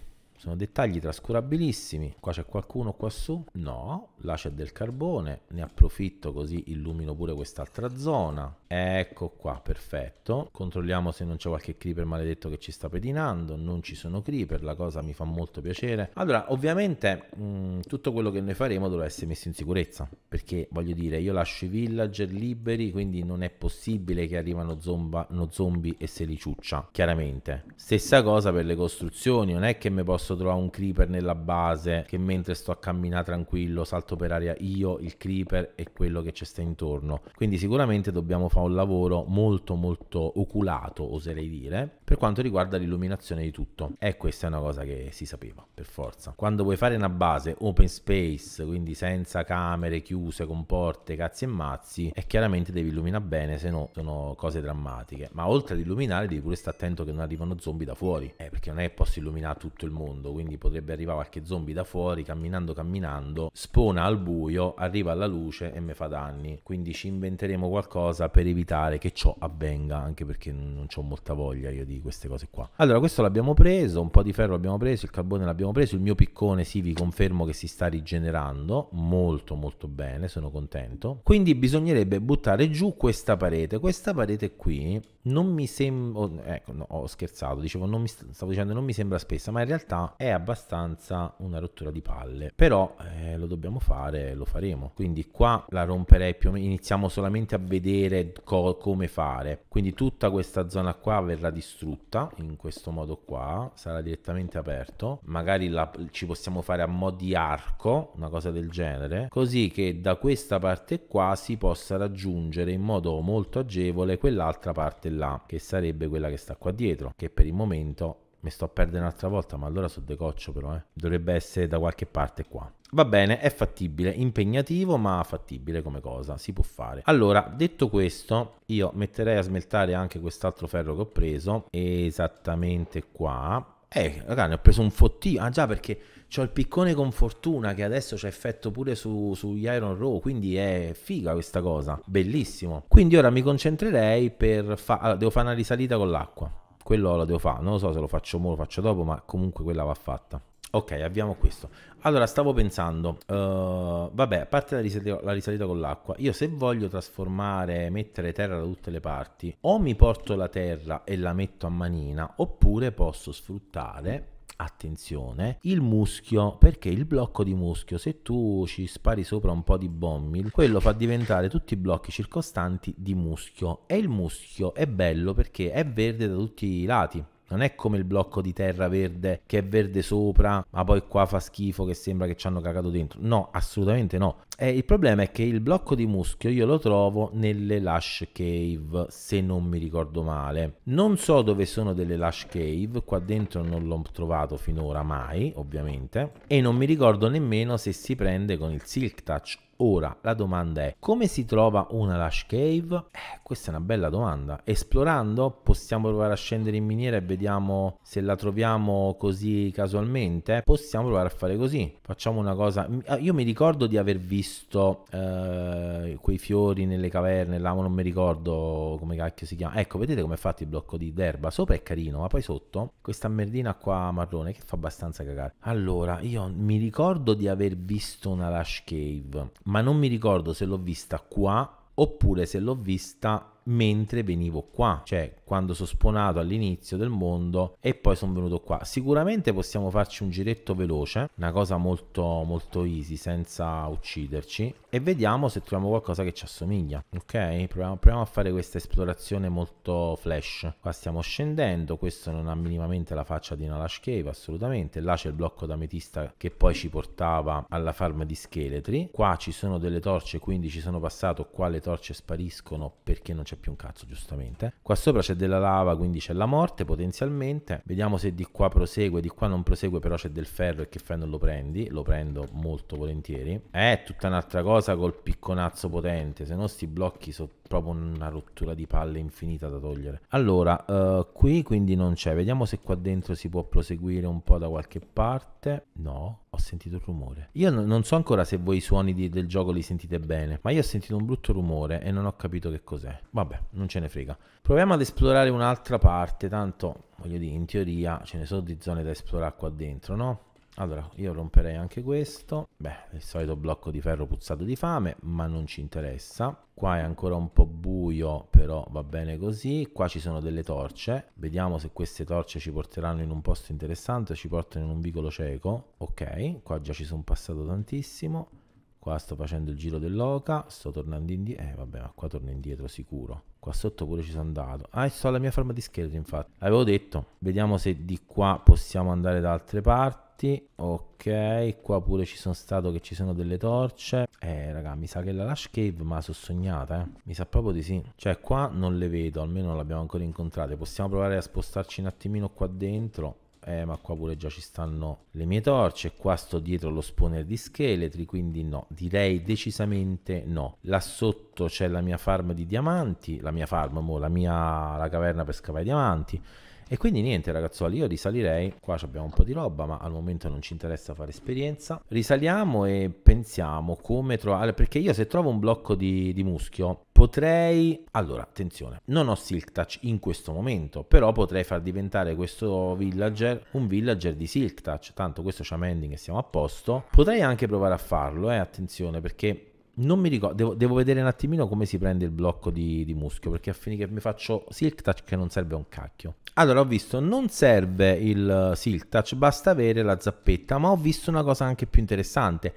Sono dettagli trascurabilissimi. Qua c'è qualcuno quassù No. Là c'è del carbone. Ne approfitto così illumino pure quest'altra zona. Ecco qua, perfetto. Controlliamo se non c'è qualche creeper maledetto che ci sta pedinando. Non ci sono creeper, la cosa mi fa molto piacere. Allora, ovviamente mh, mm, tutto quello che noi faremo dovrà essere messo in sicurezza. Perché, voglio dire, io lascio i villager liberi, quindi non è possibile che arrivano zomba, no zombie e se li ciuccia, chiaramente. Stessa cosa per le costruzioni. Non è che mi posso trovare un creeper nella base che mentre sto a camminare tranquillo salto per aria io, il creeper e quello che ci sta intorno. Quindi sicuramente dobbiamo fare fa un lavoro molto molto oculato, oserei dire, per quanto riguarda l'illuminazione di tutto. E questa è una cosa che si sapeva, per forza. Quando vuoi fare una base open space, quindi senza camere chiuse, con porte, cazzi e mazzi, e eh, chiaramente devi illuminare bene, se no sono cose drammatiche. Ma oltre ad illuminare devi pure stare attento che non arrivano zombie da fuori, eh, perché non è che posso illuminare tutto il mondo, quindi potrebbe arrivare qualche zombie da fuori, camminando camminando, spona al buio, arriva alla luce e mi fa danni. Quindi ci inventeremo qualcosa per per evitare che ciò avvenga, anche perché non ho molta voglia io di queste cose qua. Allora, questo l'abbiamo preso, un po' di ferro l'abbiamo preso, il carbone l'abbiamo preso, il mio piccone sì, vi confermo che si sta rigenerando molto molto bene, sono contento. Quindi bisognerebbe buttare giù questa parete, questa parete qui non mi sembra, oh, ecco, no, ho scherzato, dicevo, non mi st- stavo dicendo non mi sembra spessa, ma in realtà è abbastanza una rottura di palle, però eh, lo dobbiamo fare, lo faremo. Quindi qua la romperei più o meno, iniziamo solamente a vedere co- come fare. Quindi tutta questa zona qua verrà distrutta in questo modo qua, sarà direttamente aperto, magari la, ci possiamo fare a mo' di arco, una cosa del genere, così che da questa parte qua si possa raggiungere in modo molto agevole quell'altra parte quella che sarebbe quella che sta qua dietro, che per il momento mi sto a perdere un'altra volta, ma allora so decoccio però, eh. Dovrebbe essere da qualche parte qua. Va bene, è fattibile, impegnativo ma fattibile come cosa, si può fare. Allora, detto questo, io metterei a smeltare anche quest'altro ferro che ho preso, esattamente qua. Eh, raga, ne ho preso un fottino, ah già perché C'ho il piccone con fortuna che adesso c'è effetto pure su, sugli Iron Row, quindi è figa questa cosa, bellissimo. Quindi ora mi concentrerei per fare... Allora, devo fare una risalita con l'acqua. Quello lo devo fare, non lo so se lo faccio ora o lo faccio dopo, ma comunque quella va fatta. Ok, abbiamo questo. Allora, stavo pensando, uh, vabbè, a parte la risalita, la risalita con l'acqua, io se voglio trasformare, mettere terra da tutte le parti, o mi porto la terra e la metto a manina, oppure posso sfruttare attenzione il muschio perché il blocco di muschio se tu ci spari sopra un po' di bommil quello fa diventare tutti i blocchi circostanti di muschio e il muschio è bello perché è verde da tutti i lati non è come il blocco di terra verde che è verde sopra, ma poi qua fa schifo che sembra che ci hanno cagato dentro. No, assolutamente no. E eh, il problema è che il blocco di muschio io lo trovo nelle Lush Cave, se non mi ricordo male. Non so dove sono delle Lush Cave, qua dentro non l'ho trovato finora mai, ovviamente, e non mi ricordo nemmeno se si prende con il Silk Touch Ora la domanda è come si trova una Lush Cave? Eh, questa è una bella domanda. Esplorando possiamo provare a scendere in miniera e vediamo se la troviamo così casualmente. Possiamo provare a fare così. Facciamo una cosa. Ah, io mi ricordo di aver visto eh, quei fiori nelle caverne, là non mi ricordo come cacchio si chiama. Ecco, vedete come è fatto il blocco di d'erba. Sopra è carino, ma poi sotto questa merdina qua marrone che fa abbastanza cagare. Allora, io mi ricordo di aver visto una Lush Cave ma non mi ricordo se l'ho vista qua oppure se l'ho vista mentre venivo qua, cioè quando sono spawnato all'inizio del mondo e poi sono venuto qua. Sicuramente possiamo farci un giretto veloce, una cosa molto molto easy, senza ucciderci, e vediamo se troviamo qualcosa che ci assomiglia, ok? Proviamo, proviamo a fare questa esplorazione molto flash. Qua stiamo scendendo, questo non ha minimamente la faccia di una Lash Cave, assolutamente. Là c'è il blocco d'ametista che poi ci portava alla farm di scheletri. Qua ci sono delle torce, quindi ci sono passato, qua le torce spariscono perché non c'è più un cazzo, giustamente. Qua sopra c'è della lava, quindi c'è la morte potenzialmente. Vediamo se di qua prosegue, di qua non prosegue, però c'è del ferro e che fai non lo prendi. Lo prendo molto volentieri. È tutta un'altra cosa col picconazzo potente, se no sti blocchi sono proprio una rottura di palle infinita da togliere. Allora, uh, qui quindi non c'è, vediamo se qua dentro si può proseguire un po' da qualche parte. No, ho sentito il rumore. Io no, non so ancora se voi i suoni di, del gioco li sentite bene, ma io ho sentito un brutto rumore e non ho capito che cos'è. Vabbè, non ce ne frega. Proviamo ad esplorare un'altra parte, tanto, voglio dire, in teoria ce ne sono di zone da esplorare qua dentro, no? Allora, io romperei anche questo. Beh, il solito blocco di ferro puzzato di fame, ma non ci interessa. Qua è ancora un po' buio, però va bene così. Qua ci sono delle torce. Vediamo se queste torce ci porteranno in un posto interessante, ci portano in un vicolo cieco. Ok, qua già ci sono passato tantissimo. Qua sto facendo il giro dell'oca, sto tornando indietro, eh vabbè ma qua torno indietro sicuro. Qua sotto pure ci sono andato. Ah, e sto alla mia forma di scheletro infatti. Avevo detto, vediamo se di qua possiamo andare da altre parti. Ok, qua pure ci sono stato che ci sono delle torce. Eh raga, mi sa che la Lush Cave ma sono sognata, eh. Mi sa proprio di sì. Cioè qua non le vedo, almeno non le abbiamo ancora incontrate. Possiamo provare a spostarci un attimino qua dentro eh, ma qua pure già ci stanno le mie torce, qua sto dietro lo spawner di scheletri, quindi no, direi decisamente no. Là sotto c'è la mia farm di diamanti, la mia farm, mo, la mia la caverna per scavare diamanti, e quindi niente ragazzuoli, io risalirei, qua abbiamo un po' di roba ma al momento non ci interessa fare esperienza, risaliamo e pensiamo come trovare, perché io se trovo un blocco di, di muschio Potrei, allora attenzione, non ho Silk Touch in questo momento, però potrei far diventare questo villager un villager di Silk Touch, tanto questo c'ha mending e siamo a posto. Potrei anche provare a farlo, eh, attenzione, perché non mi ricordo, devo, devo, vedere un attimino come si prende il blocco di, di muschio, perché a che mi faccio silk touch che non serve un cacchio. Allora ho visto, non serve il eh, silk touch, basta avere la zappetta, ma ho visto una cosa anche più interessante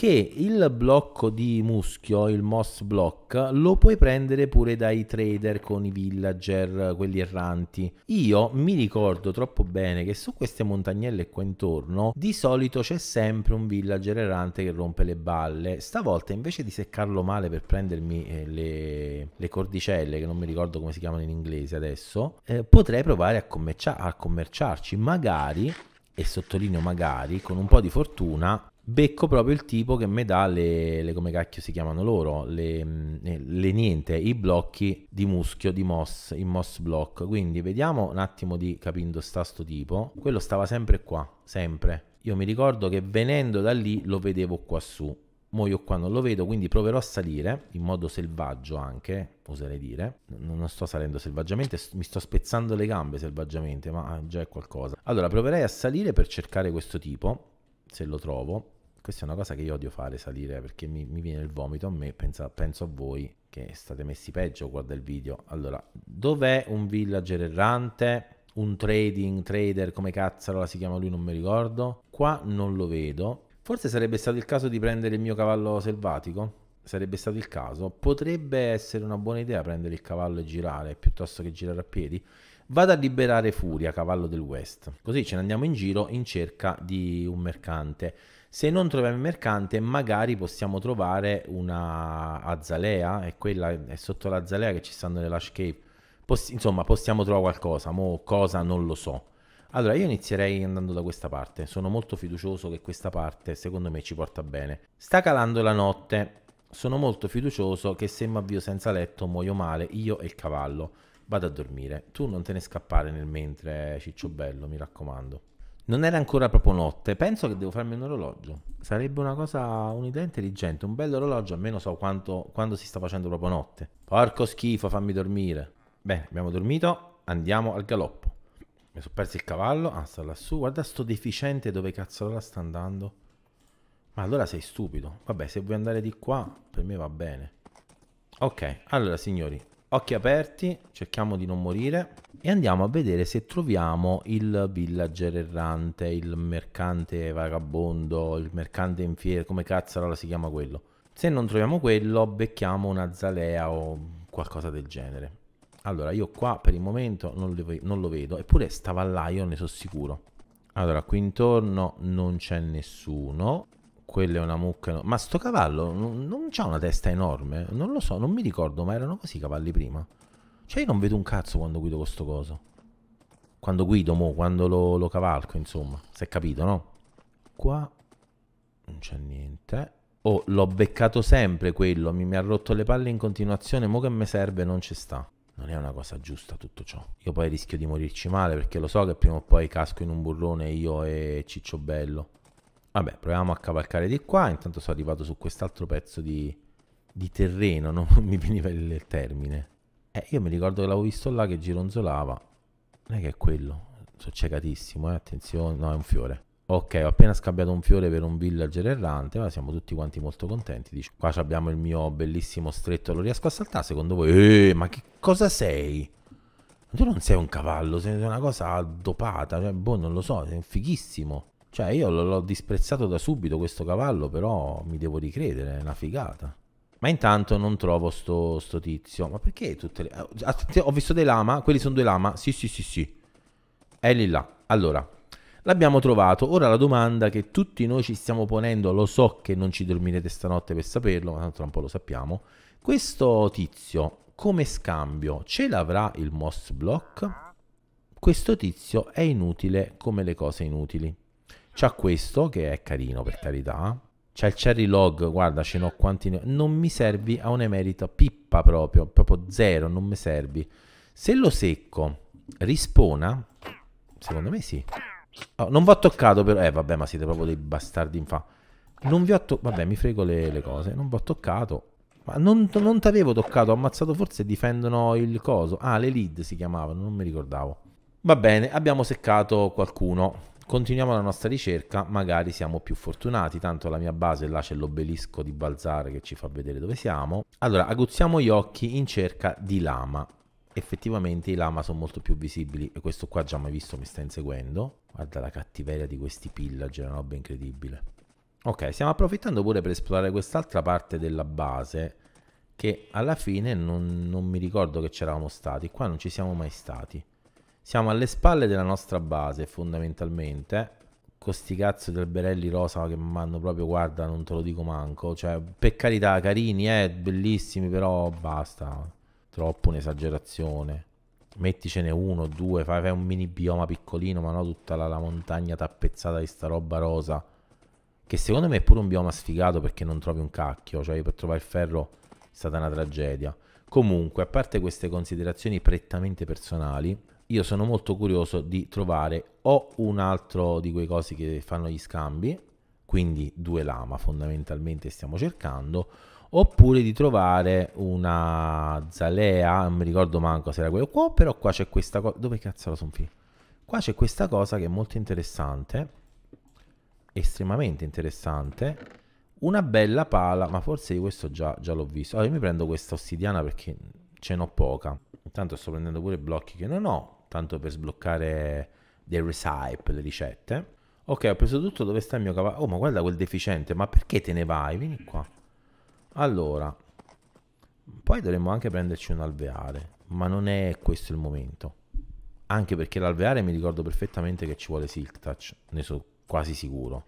che il blocco di muschio, il moss block, lo puoi prendere pure dai trader con i villager, quelli erranti. Io mi ricordo troppo bene che su queste montagnelle qua intorno di solito c'è sempre un villager errante che rompe le balle. Stavolta invece di seccarlo male per prendermi eh, le, le cordicelle, che non mi ricordo come si chiamano in inglese adesso, eh, potrei provare a, commercia- a commerciarci, magari e sottolineo magari con un po' di fortuna becco proprio il tipo che mi dà le, le, come cacchio si chiamano loro, le, eh, le, niente, i blocchi di muschio, di moss, il moss block. Quindi vediamo un attimo di capendo sta sto tipo. Quello stava sempre qua, sempre. Io mi ricordo che venendo da lì lo vedevo quassù su. Mo io qua non lo vedo, quindi proverò a salire in modo selvaggio anche, oserei dire. Non sto salendo selvaggiamente, mi sto spezzando le gambe selvaggiamente, ma eh, già è qualcosa. Allora proverei a salire per cercare questo tipo se lo trovo, questa è una cosa che io odio fare, salire, perché mi, mi viene il vomito a me, pensa, penso a voi che state messi peggio, guarda il video. Allora, dov'è un villager errante? Un trading, trader, come cazzarola si chiama lui, non mi ricordo. Qua non lo vedo. Forse sarebbe stato il caso di prendere il mio cavallo selvatico? Sarebbe stato il caso. Potrebbe essere una buona idea prendere il cavallo e girare, piuttosto che girare a piedi? Vado a liberare Furia, cavallo del West. Così ce ne andiamo in giro in cerca di un mercante. Se non troviamo il mercante, magari possiamo trovare una azalea, e quella è sotto l'azalea che ci stanno le Lush Cave. Poss- insomma, possiamo trovare qualcosa, mo cosa non lo so. Allora, io inizierei andando da questa parte. Sono molto fiducioso che questa parte, secondo me, ci porta bene. Sta calando la notte. Sono molto fiducioso che se mi avvio senza letto muoio male io e il cavallo. Vado a dormire. Tu non te ne scappare nel mentre, Ciccio Bello, mi raccomando. Non era ancora proprio notte, penso che devo farmi un orologio. Sarebbe una cosa, un'idea intelligente, un bello orologio, almeno so quanto, quando si sta facendo proprio notte. Porco schifo, fammi dormire. Bene, abbiamo dormito, andiamo al galoppo. Mi sono perso il cavallo, ah sta lassù, guarda sto deficiente dove cazzo la sta andando. Ma allora sei stupido. Vabbè, se vuoi andare di qua, per me va bene. Ok, allora signori, occhi aperti, cerchiamo di non morire e andiamo a vedere se troviamo il villager errante, il mercante vagabondo, il mercante in fiera, come cazzarola si chiama quello. Se non troviamo quello, becchiamo una zalea o qualcosa del genere. Allora, io qua per il momento non, le, non lo vedo, eppure stava là, io ne sono sicuro. Allora, qui intorno non c'è nessuno quella è una mucca. No. Ma sto cavallo non, non ha una testa enorme? Non lo so, non mi ricordo, ma erano così i cavalli prima. Cioè, io non vedo un cazzo quando guido questo coso. Quando guido, mo, quando lo, lo cavalco, insomma. Si è capito, no? Qua non c'è niente. Oh, l'ho beccato sempre quello. Mi, mi ha rotto le palle in continuazione. Mo che mi serve, non ci sta. Non è una cosa giusta tutto ciò. Io poi rischio di morirci male perché lo so che prima o poi casco in un burrone io e Ciccio Bello. Vabbè, proviamo a cavalcare di qua. Intanto sono arrivato su quest'altro pezzo di, di terreno, [laughs] non mi veniva il termine. Eh, io mi ricordo che l'avevo visto là che gironzolava. Non è che è quello. Sono ciecatissimo, eh? attenzione. No, è un fiore. Ok, ho appena scambiato un fiore per un villager errante, ma siamo tutti quanti molto contenti. Dici, qua abbiamo il mio bellissimo stretto, lo riesco a saltare? Secondo voi? Eh, ma che cosa sei? Tu non sei un cavallo, sei una cosa dopata, cioè, boh, non lo so, sei un fighissimo. Cioè, io l'ho disprezzato da subito questo cavallo, però mi devo ricredere, è una figata. Ma intanto non trovo sto, sto tizio. Ma perché tutte le... Eh, Attent ho visto dei lama, quelli sono due lama? Sì, sì, sì, sì. È lì là. Allora, l'abbiamo trovato. Ora la domanda che tutti noi ci stiamo ponendo, lo so che non ci dormirete stanotte per saperlo, ma tanto tra un po' lo sappiamo. Questo tizio, come scambio, ce l'avrà il most block? Questo tizio è inutile come le cose inutili. C'ha questo che è carino per carità. C'è il cherry log, guarda, ce n'ho quanti ne... Non mi servi a un emerito pippa proprio, proprio zero, non mi servi. Se lo secco, rispona? Secondo me sì. Oh, non vi ho toccato però... Eh, vabbè, ma siete proprio dei bastardi infa. Non vi ho toccato... Vabbè, mi frego le, le cose. Non vi ho toccato. Ma non, non ti toccato, ho ammazzato forse difendono il coso. Ah, le lead si chiamavano, non mi ricordavo. Va bene, abbiamo seccato qualcuno. Continuiamo la nostra ricerca, magari siamo più fortunati, tanto la mia base là c'è l'obelisco di Balzare che ci fa vedere dove siamo. Allora, aguzziamo gli occhi in cerca di lama. Effettivamente i lama sono molto più visibili e questo qua già mai visto mi sta inseguendo. Guarda la cattiveria di questi pillager, una roba incredibile. Ok, stiamo approfittando pure per esplorare quest'altra parte della base che alla fine non, non mi ricordo che c'eravamo stati, qua non ci siamo mai stati. Siamo alle spalle della nostra base, fondamentalmente. Costi cazzo del Berelli Rosa che mi hanno proprio, guarda, non te lo dico manco. Cioè, per carità, carini, eh, bellissimi, però basta. Troppo un'esagerazione. Metticene uno, due, fai, fai, un mini bioma piccolino, ma no tutta la, la montagna tappezzata di sta roba rosa. Che secondo me è pure un bioma sfigato perché non trovi un cacchio. Cioè, per trovare il ferro è stata una tragedia. Comunque, a parte queste considerazioni prettamente personali, io sono molto curioso di trovare o un altro di quei cosi che fanno gli scambi, quindi due lama fondamentalmente stiamo cercando, oppure di trovare una zalea, non mi ricordo manco se era quello qua, però qua c'è questa cosa, dove cazzo la sono finita? Qua c'è questa cosa che è molto interessante, estremamente interessante, una bella pala, ma forse di questo già, già l'ho visto. Allora io mi prendo questa ossidiana perché ce n'ho poca. Intanto sto prendendo pure blocchi che non ho, tanto per sbloccare dei recipe, le ricette. Ok, ho preso tutto, dove sta il mio cavallo? Oh, ma guarda quel deficiente, ma perché te ne vai? Vieni qua. Allora, poi dovremmo anche prenderci un alveare, ma non è questo il momento. Anche perché l'alveare mi ricordo perfettamente che ci vuole Silk Touch, ne sono quasi sicuro.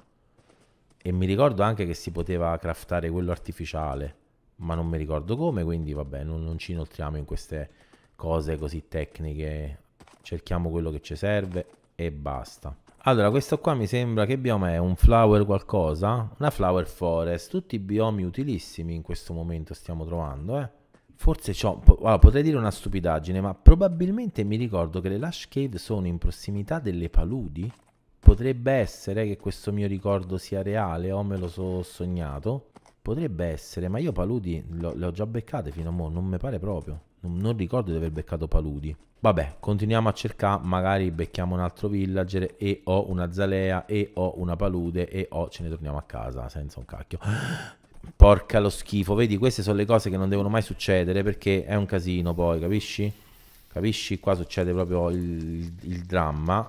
E mi ricordo anche che si poteva craftare quello artificiale, ma non mi ricordo come, quindi vabbè, non, non ci inoltriamo in queste cose così tecniche cerchiamo quello che ci serve e basta. Allora, questo qua mi sembra che bioma è un flower qualcosa, una flower forest, tutti i biomi utilissimi in questo momento stiamo trovando, eh. Forse ciò, allora, potrei dire una stupidaggine, ma probabilmente mi ricordo che le Lush Cave sono in prossimità delle paludi. Potrebbe essere che questo mio ricordo sia reale o me lo so sognato. Potrebbe essere, ma io paludi le ho già beccate fino a mo', non mi pare proprio. Non ricordo di aver beccato paludi. Vabbè, continuiamo a cercare, magari becchiamo un altro villager e ho una zalea e ho una palude e ho ce ne torniamo a casa senza un cacchio. [gasps] Porca lo schifo, vedi queste sono le cose che non devono mai succedere perché è un casino poi, capisci? Capisci? Qua succede proprio il, il dramma.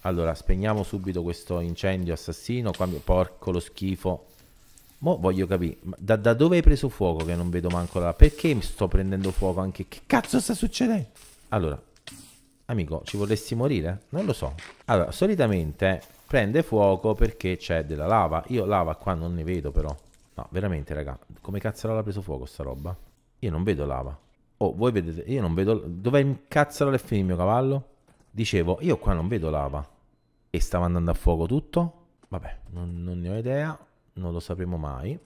Allora, spegniamo subito questo incendio assassino. Qua, porco lo schifo. Mo voglio capire, da, da, dove hai preso fuoco che non vedo manco la... Perché mi sto prendendo fuoco anche? Che cazzo sta succedendo? Allora, amico, ci vorresti morire? Non lo so. Allora, solitamente prende fuoco perché c'è della lava. Io lava qua non ne vedo però. No, veramente, raga, come cazzarola ha preso fuoco sta roba? Io non vedo lava. Oh, voi vedete, io non vedo... Dov'è cazzarola è finito il mio cavallo? Dicevo, io qua non vedo lava. E stava andando a fuoco tutto? Vabbè, non, non ne ho idea non lo sapremo mai,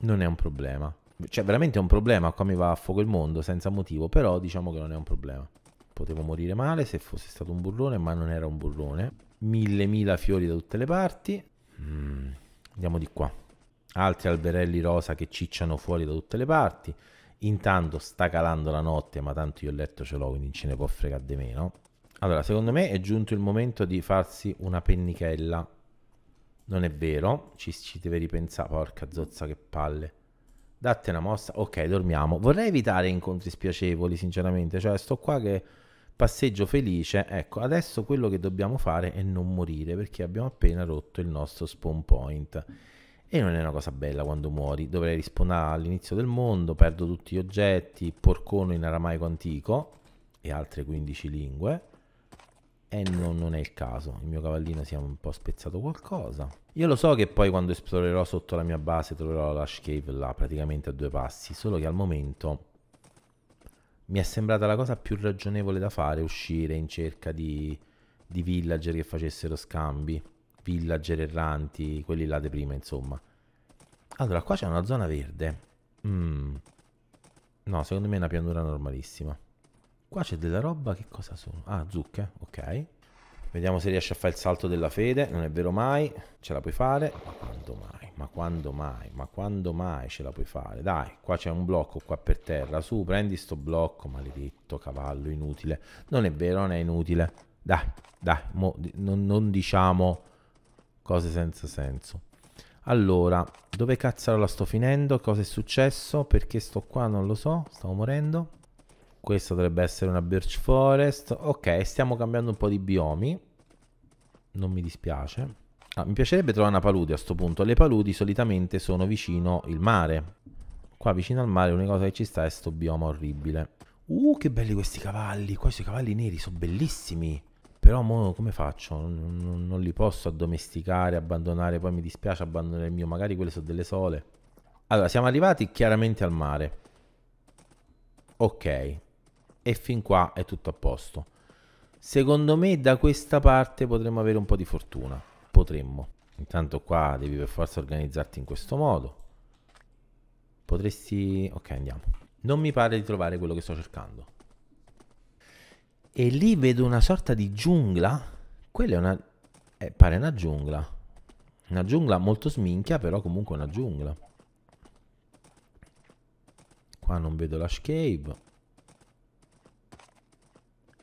non è un problema. Cioè, veramente è un problema, qua mi va a fuoco il mondo senza motivo, però diciamo che non è un problema. Potevo morire male se fosse stato un burrone, ma non era un burrone. Mille, mila fiori da tutte le parti. Mm, andiamo di qua. Altri alberelli rosa che cicciano fuori da tutte le parti. Intanto sta calando la notte, ma tanto io il letto ce l'ho, quindi ce ne può fregare di meno. Allora, secondo me è giunto il momento di farsi una pennichella non è vero, ci, ci deve ripensare, porca zozza che palle. Date una mossa, ok, dormiamo. Vorrei evitare incontri spiacevoli, sinceramente, cioè sto qua che passeggio felice. Ecco, adesso quello che dobbiamo fare è non morire perché abbiamo appena rotto il nostro spawn point. E non è una cosa bella quando muori. Dovrei rispondere all'inizio del mondo, perdo tutti gli oggetti, porcono in aramaico antico e altre 15 lingue e no, non è il caso. Il mio cavallino si è un po' spezzato qualcosa. Io lo so che poi quando esplorerò sotto la mia base troverò la cave là, praticamente a due passi, solo che al momento mi è sembrata la cosa più ragionevole da fare uscire in cerca di, di villager che facessero scambi, villager erranti, quelli là di prima, insomma. Allora, qua c'è una zona verde. Mm. No, secondo me è una pianura normalissima. Qua c'è della roba, che cosa sono? Ah, zucche, ok. Vediamo se riesce a fare il salto della fede, non è vero mai, ce la puoi fare, ma quando mai, ma quando mai, ma quando mai ce la puoi fare? Dai, qua c'è un blocco qua per terra, su, prendi sto blocco, maledetto cavallo, inutile. Non è vero, non è inutile. Dai, dai, mo, non, non diciamo cose senza senso. Allora, dove cazzo la sto finendo? Cosa è successo? Perché sto qua non lo so, stavo morendo. Questa dovrebbe essere una birch forest. Ok, stiamo cambiando un po' di biomi. Non mi dispiace. Ah, mi piacerebbe trovare una palude a questo punto. Le paludi solitamente sono vicino il mare. Qua vicino al mare l'unica cosa che ci sta è sto bioma orribile. Uh, che belli questi cavalli. Questi cavalli neri sono bellissimi. Però mo come faccio? non, non, li posso addomesticare, abbandonare, poi mi dispiace abbandonare il mio, magari quelle sono delle sole. Allora, siamo arrivati chiaramente al mare. Ok, e fin qua è tutto a posto. Secondo me da questa parte potremmo avere un po' di fortuna, potremmo. Intanto qua devi per forza organizzarti in questo modo. Potresti... ok andiamo. Non mi pare di trovare quello che sto cercando. E lì vedo una sorta di giungla. Quella è una... Eh, pare una giungla. Una giungla molto sminchia, però comunque una giungla. Qua non vedo la scape.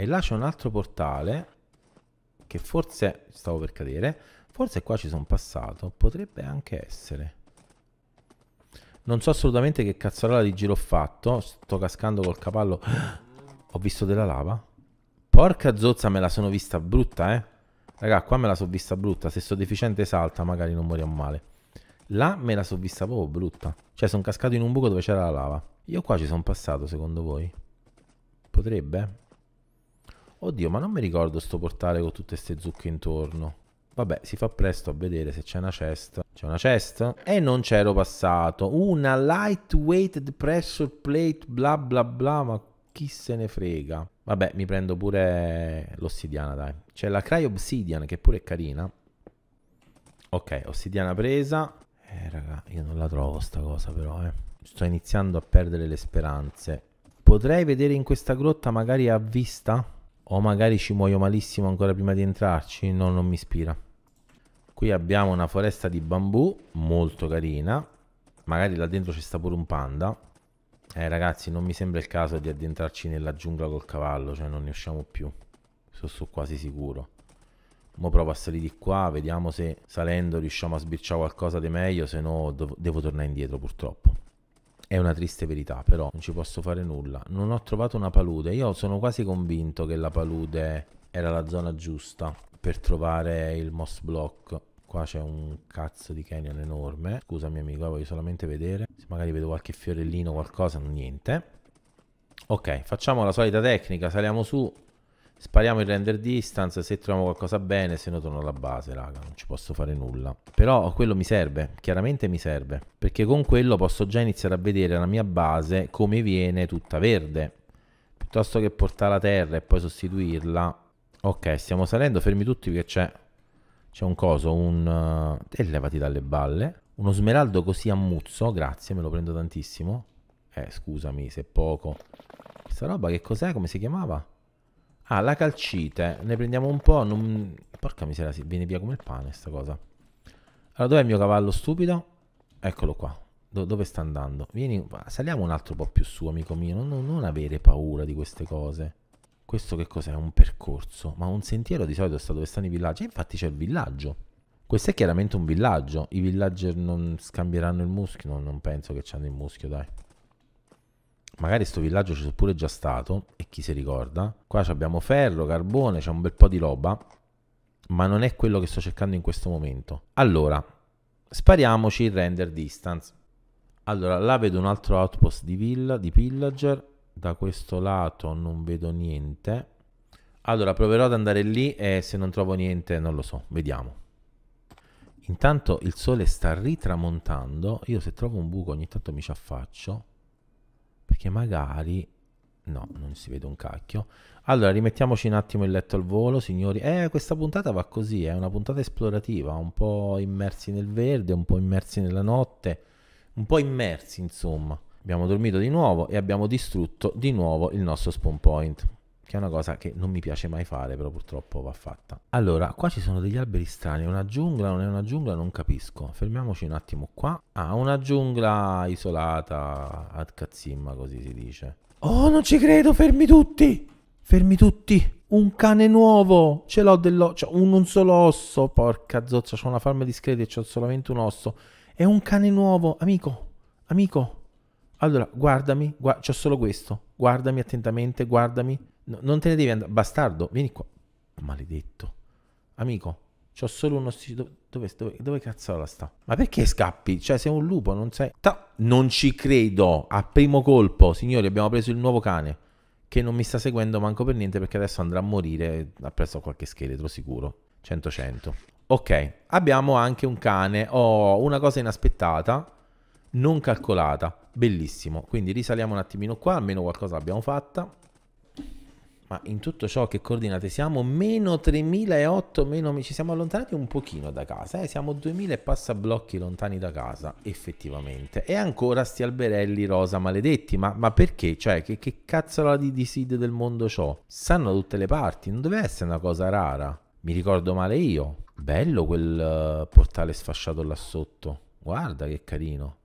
E là c'è un altro portale che forse stavo per cadere. Forse qua ci sono passato. Potrebbe anche essere. Non so assolutamente che cazzarola di giro ho fatto. Sto cascando col cavallo. [gasps] ho visto della lava. Porca zozza, me la sono vista brutta, eh. Raga, qua me la sono vista brutta. Se sto deficiente salta, magari non moriamo male. Là me la sono vista proprio brutta. Cioè, sono cascato in un buco dove c'era la lava. Io qua ci sono passato, secondo voi? Potrebbe? Oddio, ma non mi ricordo sto portale con tutte queste zucche intorno. Vabbè, si fa presto a vedere se c'è una chest. C'è una chest? E non c'ero passato. Una lightweight pressure plate, bla bla bla, ma chi se ne frega. Vabbè, mi prendo pure l'ossidiana, dai. C'è la Cry Obsidian, che pure è carina. Ok, ossidiana presa. Eh, raga, io non la trovo sta cosa però, eh. Sto iniziando a perdere le speranze. Potrei vedere in questa grotta magari a vista? o magari ci muoio malissimo ancora prima di entrarci, no, non mi ispira. Qui abbiamo una foresta di bambù, molto carina, magari là dentro ci sta pure un panda. Eh ragazzi, non mi sembra il caso di addentrarci nella giungla col cavallo, cioè non ne usciamo più, sono so quasi sicuro. Mo provo a salire di qua, vediamo se salendo riusciamo a sbirciare qualcosa di meglio, se no devo tornare indietro purtroppo. È una triste verità, però non ci posso fare nulla. Non ho trovato una palude. Io sono quasi convinto che la palude era la zona giusta per trovare il Moss Block. Qua c'è un cazzo di canyon enorme. Scusami amico, eh, voglio solamente vedere. Se magari vedo qualche fiorellino, qualcosa, niente. Ok, facciamo la solita tecnica, saliamo su, Spariamo il render distance, se troviamo qualcosa bene, se no torno alla base, raga, non ci posso fare nulla. Però quello mi serve, chiaramente mi serve, perché con quello posso già iniziare a vedere la mia base come viene tutta verde. Piuttosto che portare a terra e poi sostituirla. Ok, stiamo salendo, fermi tutti perché c'è... C'è un coso, un... Eh, e eh, levati dalle balle. Uno smeraldo così a muzzo, grazie, me lo prendo tantissimo. Eh, scusami se poco. Questa roba che cos'è? Come si chiamava? Ah, la calcite. Ne prendiamo un po'. Non... Porca miseria, si viene via come il pane sta cosa. Allora, dov'è il mio cavallo stupido? Eccolo qua. Do dove sta andando? Vieni, saliamo un altro po' più su, amico mio. Non, non avere paura di queste cose. Questo che cos'è? Un percorso. Ma un sentiero di solito sta dove stanno i villaggi. E infatti c'è il villaggio. Questo è chiaramente un villaggio. I villager non scambieranno il muschio. No, non penso che c'hanno il muschio, dai magari sto villaggio ci sono pure già stato e chi si ricorda qua abbiamo ferro, carbone, c'è un bel po' di roba ma non è quello che sto cercando in questo momento allora spariamoci il render distance allora là vedo un altro outpost di, villa, di pillager da questo lato non vedo niente allora proverò ad andare lì e se non trovo niente non lo so vediamo Intanto il sole sta ritramontando, io se trovo un buco ogni tanto mi ci affaccio perché magari... No, non si vede un cacchio. Allora, rimettiamoci un attimo il letto al volo, signori. Eh, questa puntata va così, è una puntata esplorativa, un po' immersi nel verde, un po' immersi nella notte, un po' immersi, insomma. Abbiamo dormito di nuovo e abbiamo distrutto di nuovo il nostro spawn point che è una cosa che non mi piace mai fare, però purtroppo va fatta. Allora, qua ci sono degli alberi strani, una giungla, non è una giungla, non capisco. Fermiamoci un attimo qua. Ah, una giungla isolata ad cazzimma, così si dice. Oh, non ci credo, fermi tutti! Fermi tutti! Un cane nuovo! Ce l'ho dell'osso, un, un solo osso, porca zozza, ho una farma discreta e ho solamente un osso. È un cane nuovo, amico, amico. Allora, guardami, gua- c'ho solo questo. Guardami attentamente, guardami. No, non te ne devi andare. Bastardo, vieni qua. Maledetto. Amico, c'ho solo uno dove, dove, dove cazzo sta? Ma perché scappi? Cioè, sei un lupo, non sei... Ta non ci credo. A primo colpo, signori, abbiamo preso il nuovo cane. Che non mi sta seguendo manco per niente perché adesso andrà a morire appresso a qualche scheletro sicuro. 100-100. Ok, abbiamo anche un cane. Oh, una cosa inaspettata non calcolata, bellissimo. Quindi risaliamo un attimino qua, almeno qualcosa l'abbiamo fatta ma in tutto ciò che coordinate siamo meno 3008, meno, ci siamo allontanati un pochino da casa, eh? siamo 2000 e passa blocchi lontani da casa, effettivamente. E ancora sti alberelli rosa maledetti, ma, ma perché? Cioè, che, che cazzarola di disid del mondo ciò? Sanno da tutte le parti, non deve essere una cosa rara. Mi ricordo male io. Bello quel uh, portale sfasciato là sotto. Guarda che carino.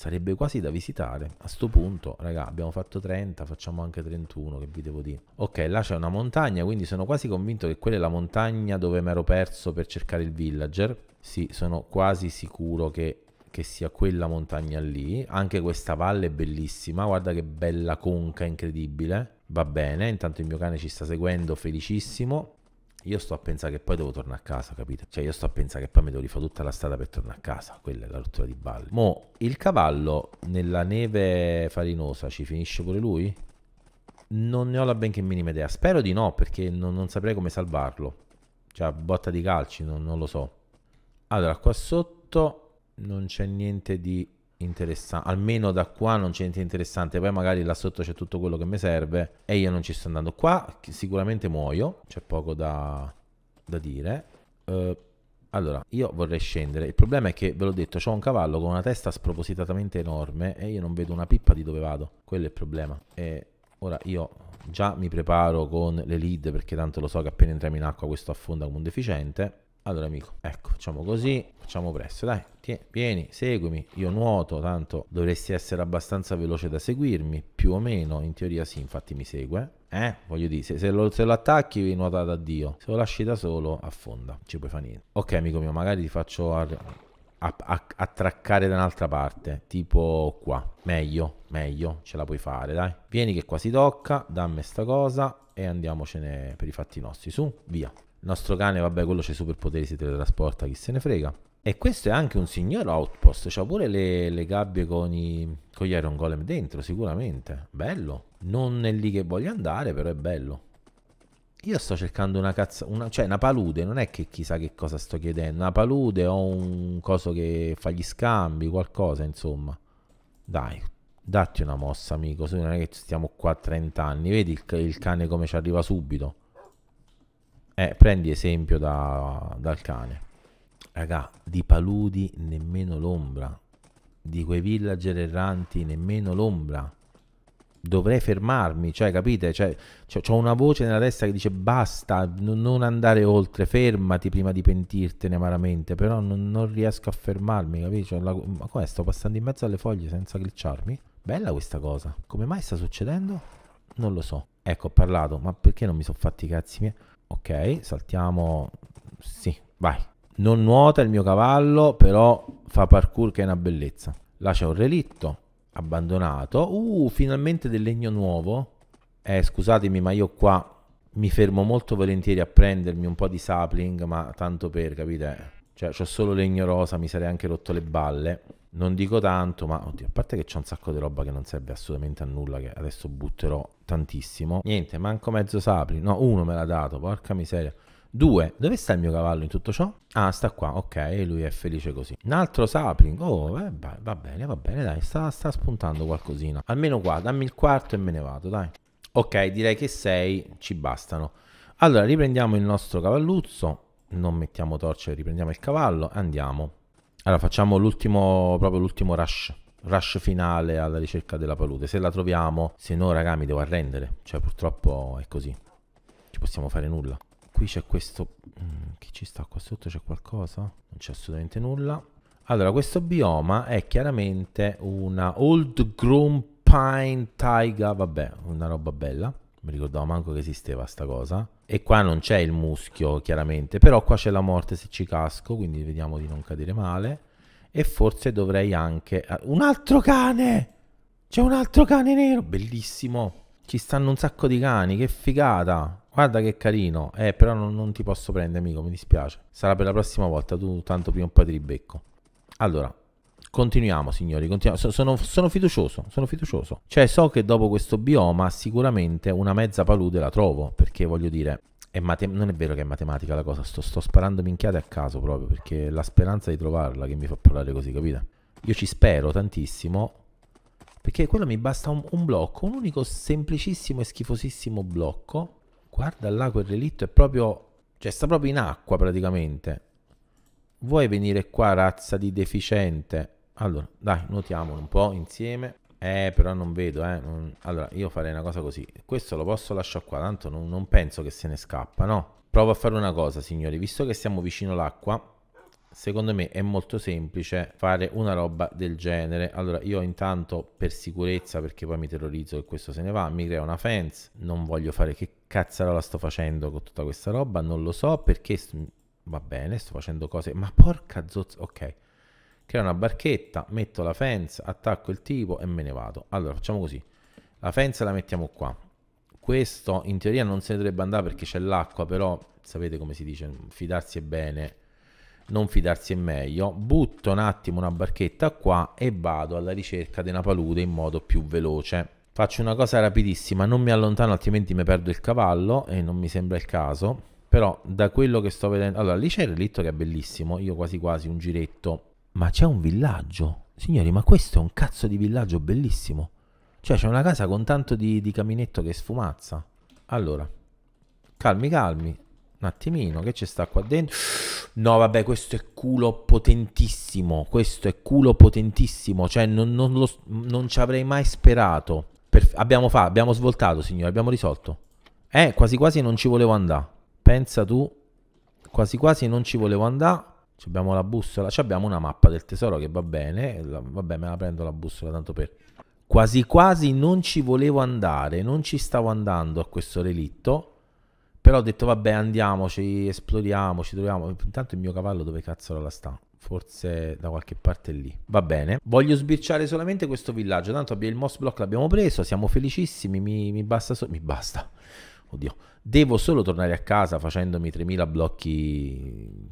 Sarebbe quasi da visitare. A sto punto, raga, abbiamo fatto 30, facciamo anche 31, che vi devo dire. Ok, là c'è una montagna, quindi sono quasi convinto che quella è la montagna dove mi ero perso per cercare il villager. Sì, sono quasi sicuro che, che sia quella montagna lì. Anche questa valle è bellissima, guarda che bella conca incredibile. Va bene, intanto il mio cane ci sta seguendo, felicissimo. Io sto a pensare che poi devo tornare a casa, capito? Cioè io sto a pensare che poi mi devo rifare tutta la strada per tornare a casa, quella è la rottura di balle. Mo, il cavallo nella neve farinosa ci finisce pure lui? Non ne ho la benché minima idea, spero di no perché non, non saprei come salvarlo. Cioè, botta di calci, non, non lo so. Allora, qua sotto non c'è niente di interessante, almeno da qua non c'è niente interessante, poi magari là sotto c'è tutto quello che mi serve e io non ci sto andando. Qua sicuramente muoio, c'è poco da, da dire. Uh, allora, io vorrei scendere. Il problema è che, ve l'ho detto, ho un cavallo con una testa spropositatamente enorme e io non vedo una pippa di dove vado. Quello è il problema. E ora io già mi preparo con le lead perché tanto lo so che appena entriamo in acqua questo affonda come un deficiente. Allora amico, ecco, facciamo così, facciamo presto, dai, tieni, vieni, seguimi, io nuoto, tanto dovresti essere abbastanza veloce da seguirmi, più o meno, in teoria sì, infatti mi segue. Eh, voglio dire, se, se, lo, se lo, attacchi vi nuota da Dio, se lo lasci da solo affonda, ci puoi fare niente. Ok amico mio, magari ti faccio attraccare da un'altra parte, tipo qua, meglio, meglio, ce la puoi fare, dai. Vieni che qua si tocca, dammi sta cosa e andiamocene per i fatti nostri, su, via. Il nostro cane, vabbè, quello c'è i superpoteri, si teletrasporta, chi se ne frega. E questo è anche un signor outpost, c'ha pure le, le gabbie con, i, con, gli Iron Golem dentro, sicuramente. Bello. Non è lì che voglio andare, però è bello. Io sto cercando una cazzo, una, cioè una palude, non è che chissà che cosa sto chiedendo. Una palude o un coso che fa gli scambi, qualcosa, insomma. Dai, datti una mossa, amico, se non è che stiamo qua 30 anni. Vedi il, il cane come ci arriva subito. Eh, prendi esempio da, dal cane. Raga, di paludi nemmeno l'ombra. Di quei villager erranti nemmeno l'ombra. Dovrei fermarmi, cioè capite? Cioè, ho una voce nella testa che dice basta, non andare oltre, fermati prima di pentirtene amaramente, però non, non riesco a fermarmi, capite? Cioè, la, ma come sto passando in mezzo alle foglie senza glitcharmi? Bella questa cosa, come mai sta succedendo? Non lo so. Ecco, ho parlato, ma perché non mi sono fatti i cazzi miei? Ok, saltiamo... Sì, vai. Non nuota il mio cavallo, però fa parkour che è una bellezza. Là c'è un relitto, abbandonato. Uh, finalmente del legno nuovo. Eh, scusatemi, ma io qua mi fermo molto volentieri a prendermi un po' di sapling, ma tanto per, capite? Cioè, ho solo legno rosa, mi sarei anche rotto le balle non dico tanto, ma oddio, a parte che c'è un sacco di roba che non serve assolutamente a nulla, che adesso butterò tantissimo. Niente, manco mezzo sapli. No, uno me l'ha dato, porca miseria. Due, dove sta il mio cavallo in tutto ciò? Ah, sta qua, ok, lui è felice così. Un altro sapling, oh, eh, va bene, va bene, dai, sta, sta spuntando qualcosina. Almeno qua, dammi il quarto e me ne vado, dai. Ok, direi che sei ci bastano. Allora, riprendiamo il nostro cavalluzzo, non mettiamo torce, riprendiamo il cavallo, andiamo. Allora facciamo l'ultimo, proprio l'ultimo rush rush finale alla ricerca della palude. Se la troviamo, se no, raga, mi devo arrendere. Cioè, purtroppo è così. Ci possiamo fare nulla. Qui c'è questo... Mm, che ci sta qua sotto? C'è qualcosa? Non c'è assolutamente nulla. Allora, questo bioma è chiaramente una Old Groom Pine Taiga. Vabbè, una roba bella. Mi ricordavo manco che esisteva sta cosa. E qua non c'è il muschio, chiaramente, però qua c'è la morte se ci casco, quindi vediamo di non cadere male. E forse dovrei anche... Ah, un altro cane! C'è un altro cane nero! Bellissimo! Ci stanno un sacco di cani, che figata! Guarda che carino! Eh, però non, non ti posso prendere, amico, mi dispiace. Sarà per la prossima volta, tu tanto prima o poi ti ribecco. Allora, Continuiamo, signori. Continuiamo. Sono, sono, fiducioso. Sono fiducioso. Cioè, so che dopo questo bioma, sicuramente una mezza palude la trovo. Perché voglio dire. È non è vero che è matematica la cosa, sto, sto sparando minchiate a caso proprio perché la speranza di trovarla che mi fa parlare così, capite? Io ci spero tantissimo perché quello mi basta un, un blocco, un unico semplicissimo e schifosissimo blocco. Guarda là quel relitto, è proprio cioè sta proprio in acqua praticamente. Vuoi venire qua razza di deficiente? Allora, dai, nuotiamolo un po' insieme. Eh, però non vedo, eh. Allora, io farei una cosa così. Questo lo posso lasciare qua, tanto non, non penso che se ne scappa, no? Provo a fare una cosa, signori. Visto che siamo vicino all'acqua, secondo me è molto semplice fare una roba del genere allora io intanto per sicurezza perché poi mi terrorizzo che questo se ne va mi crea una fence non voglio fare che cazzarola sto facendo con tutta questa roba non lo so perché va bene sto facendo cose ma porca zozza ok creo una barchetta, metto la fence, attacco il tipo e me ne vado. Allora facciamo così, la fence la mettiamo qua. Questo in teoria non se ne dovrebbe andare perché c'è l'acqua, però sapete come si dice, fidarsi è bene, non fidarsi è meglio. Butto un attimo una barchetta qua e vado alla ricerca di una palude in modo più veloce. Faccio una cosa rapidissima, non mi allontano altrimenti mi perdo il cavallo e non mi sembra il caso. Però da quello che sto vedendo... Allora, lì c'è il relitto che è bellissimo, io quasi quasi un giretto ma c'è un villaggio. Signori, ma questo è un cazzo di villaggio bellissimo. Cioè, c'è una casa con tanto di, di caminetto che sfumazza. Allora, calmi, calmi. Un attimino, che ci sta qua dentro? No, vabbè, questo è culo potentissimo. Questo è culo potentissimo. Cioè, non, non, lo, non ci avrei mai sperato. Per, abbiamo, fa, abbiamo svoltato, signore, abbiamo risolto. Eh, quasi quasi non ci volevo andare. Pensa tu, quasi quasi non ci volevo andare abbiamo la bussola, abbiamo una mappa del tesoro che va bene, vabbè me la prendo la bussola tanto per... Quasi quasi non ci volevo andare, non ci stavo andando a questo relitto, però ho detto vabbè andiamoci, esploriamo, ci troviamo. Intanto il mio cavallo dove cazzo la sta? Forse da qualche parte lì. Va bene. Voglio sbirciare solamente questo villaggio, tanto abbiamo il Moss Block l'abbiamo preso, siamo felicissimi, mi, mi basta... So mi basta. Oddio devo solo tornare a casa facendomi 3000 blocchi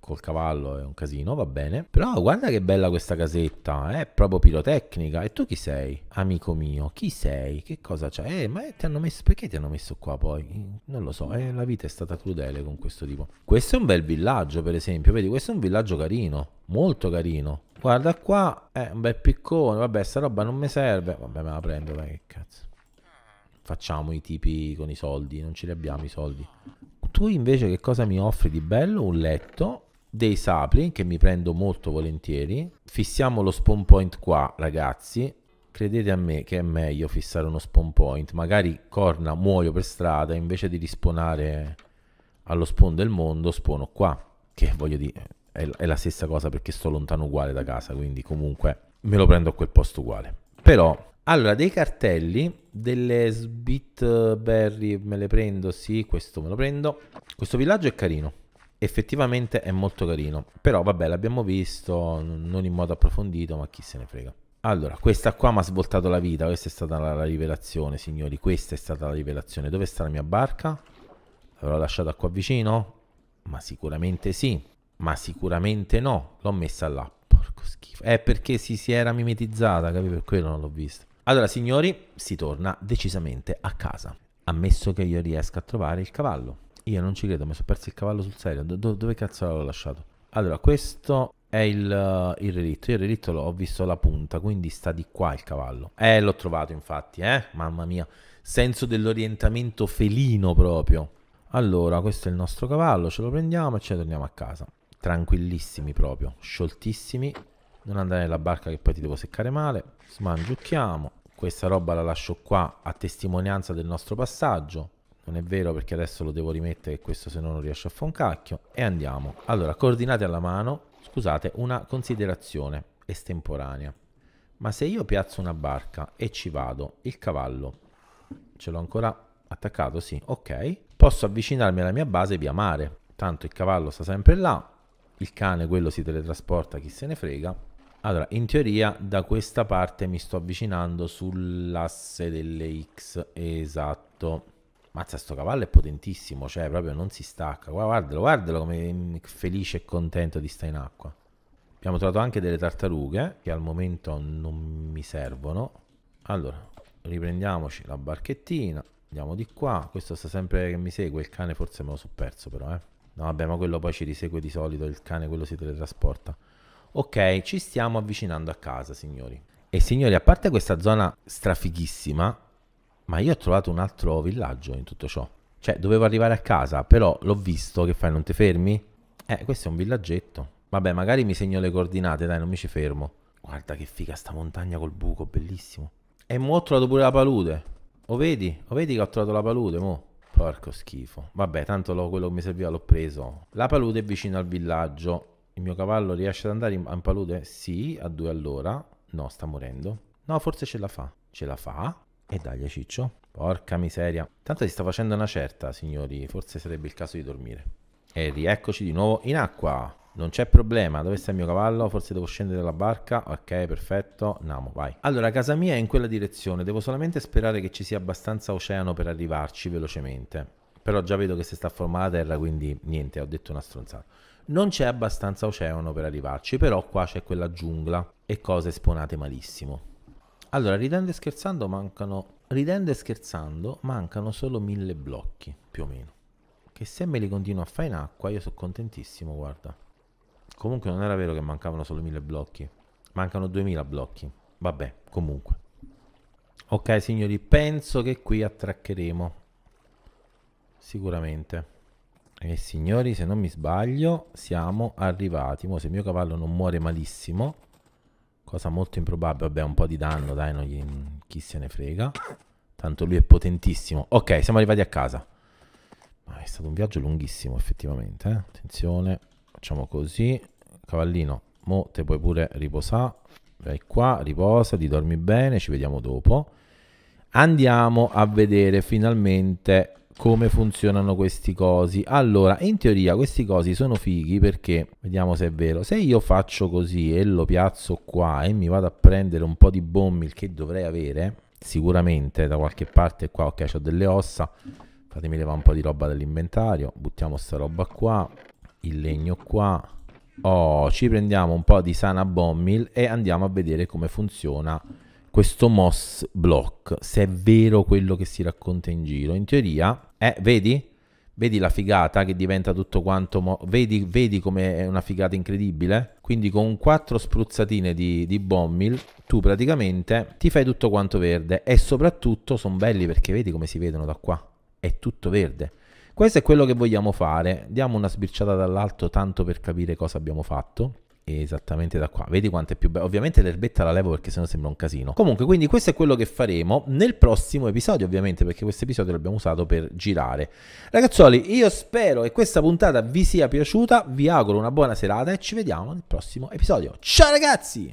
col cavallo, è un casino, va bene. Però guarda che bella questa casetta, eh, è proprio pirotecnica. E tu chi sei? Amico mio, chi sei? Che cosa c'è? Eh, ma ti hanno messo, perché ti hanno messo qua poi? Non lo so, eh, la vita è stata crudele con questo tipo. Questo è un bel villaggio, per esempio, vedi, questo è un villaggio carino, molto carino. Guarda qua, è un bel piccone, vabbè, sta roba non mi serve. Vabbè, me la prendo, dai, che cazzo facciamo i tipi con i soldi, non ce li abbiamo i soldi. Tu invece che cosa mi offri di bello? Un letto, dei sapri che mi prendo molto volentieri. Fissiamo lo spawn point qua, ragazzi. Credete a me che è meglio fissare uno spawn point. Magari corna, muoio per strada, invece di risponare allo spawn del mondo, spawno qua. Che voglio dire, è, è la stessa cosa perché sto lontano uguale da casa, quindi comunque me lo prendo a quel posto uguale. Però allora, dei cartelli, delle Sbitberry me le prendo, sì, questo me lo prendo. Questo villaggio è carino, effettivamente è molto carino. Però vabbè, l'abbiamo visto, non in modo approfondito, ma chi se ne frega. Allora, questa qua mi ha svoltato la vita, questa è stata la, la rivelazione, signori, questa è stata la rivelazione. Dove sta la mia barca? L'avrò lasciata qua vicino? Ma sicuramente sì, ma sicuramente no, l'ho messa là. Porco schifo. È perché si, si era mimetizzata, capito? Per quello non l'ho vista. Allora, signori, si torna decisamente a casa. Ammesso che io riesca a trovare il cavallo. Io non ci credo, mi sono perso il cavallo sul serio. Do dove cazzo l'ho lasciato? Allora, questo è il, eh, il relitto. Io il relitto l'ho visto alla punta, quindi sta di qua il cavallo. Eh, l'ho trovato infatti, eh? Mamma mia. Senso dell'orientamento felino proprio. Allora, questo è il nostro cavallo, ce lo prendiamo e ce ne torniamo a casa. Tranquillissimi proprio, scioltissimi. Non andare nella barca che poi ti devo seccare male smangiucchiamo questa roba la lascio qua a testimonianza del nostro passaggio non è vero perché adesso lo devo rimettere questo se no non riesce a fare un cacchio e andiamo allora coordinate alla mano scusate una considerazione estemporanea ma se io piazzo una barca e ci vado il cavallo ce l'ho ancora attaccato sì ok posso avvicinarmi alla mia base via mare tanto il cavallo sta sempre là il cane quello si teletrasporta chi se ne frega allora, in teoria da questa parte mi sto avvicinando sull'asse delle X, esatto. Mazza, sto cavallo è potentissimo, cioè proprio non si stacca. Guardalo, guardalo come felice e contento di stare in acqua. Abbiamo trovato anche delle tartarughe, che al momento non mi servono. Allora, riprendiamoci la barchettina, andiamo di qua. Questo sta sempre che mi segue, il cane forse me lo so perso però, eh. No, vabbè, ma quello poi ci risegue di solito, il cane quello si teletrasporta. Ok, ci stiamo avvicinando a casa, signori. E signori, a parte questa zona strafighissima, ma io ho trovato un altro villaggio in tutto ciò. Cioè, dovevo arrivare a casa, però l'ho visto, che fai, non ti fermi? Eh, questo è un villaggetto. Vabbè, magari mi segno le coordinate, dai, non mi ci fermo. Guarda che figa sta montagna col buco, bellissimo. E mo ho trovato pure la palude. O vedi? O vedi che ho trovato la palude, mo? Porco schifo. Vabbè, tanto quello che mi serviva l'ho preso. La palude è vicino al villaggio. Il mio cavallo riesce ad andare in, in palude? Sì, a due all'ora. No, sta morendo. No, forse ce la fa. Ce la fa. E dai, ciccio. Porca miseria. Tanto si sta facendo una certa, signori. Forse sarebbe il caso di dormire. E rieccoci di nuovo in acqua. Non c'è problema, dove sta il mio cavallo? Forse devo scendere dalla barca? Ok, perfetto, andiamo, vai. Allora, casa mia è in quella direzione, devo solamente sperare che ci sia abbastanza oceano per arrivarci velocemente. Però già vedo che si sta formando la terra, quindi niente, ho detto una stronzata. Non c'è abbastanza oceano per arrivarci, però qua c'è quella giungla e cose esponate malissimo. Allora, ridendo e scherzando mancano... Ridendo e scherzando mancano solo mille blocchi, più o meno. Che se me li continuo a fare in acqua io sono contentissimo, guarda. Comunque non era vero che mancavano solo mille blocchi. Mancano 2000 blocchi. Vabbè, comunque. Ok signori, penso che qui attraccheremo. Sicuramente. E eh, signori, se non mi sbaglio, siamo arrivati. Mo, se il mio cavallo non muore malissimo, cosa molto improbabile, vabbè, un po' di danno, dai, non gli... chi se ne frega. Tanto lui è potentissimo. Ok, siamo arrivati a casa. Ma è stato un viaggio lunghissimo, effettivamente. Eh? Attenzione, facciamo così. Cavallino, mo te puoi pure riposare. Vai qua, riposa, ti dormi bene, ci vediamo dopo. Andiamo a vedere finalmente come funzionano questi cosi. Allora, in teoria questi cosi sono fighi perché, vediamo se è vero, se io faccio così e lo piazzo qua e mi vado a prendere un po' di bommil che dovrei avere, sicuramente da qualche parte qua, ok, ho delle ossa, fatemi levare un po' di roba dall'inventario, buttiamo sta roba qua, il legno qua, oh, ci prendiamo un po' di sana bommil e andiamo a vedere come funziona questo moss block, se è vero quello che si racconta in giro. In teoria eh, vedi? Vedi la figata che diventa tutto quanto... vedi, vedi come è una figata incredibile? Quindi con quattro spruzzatine di, di Bommil tu praticamente ti fai tutto quanto verde e soprattutto sono belli perché vedi come si vedono da qua? È tutto verde. Questo è quello che vogliamo fare. Diamo una sbirciata dall'alto tanto per capire cosa abbiamo fatto esattamente da qua. Vedi quanto è più bello. Ovviamente l'erbetta la levo perché sennò sembra un casino. Comunque, quindi questo è quello che faremo nel prossimo episodio, ovviamente, perché questo episodio l'abbiamo usato per girare. Ragazzuoli, io spero che questa puntata vi sia piaciuta. Vi auguro una buona serata e ci vediamo nel prossimo episodio. Ciao ragazzi!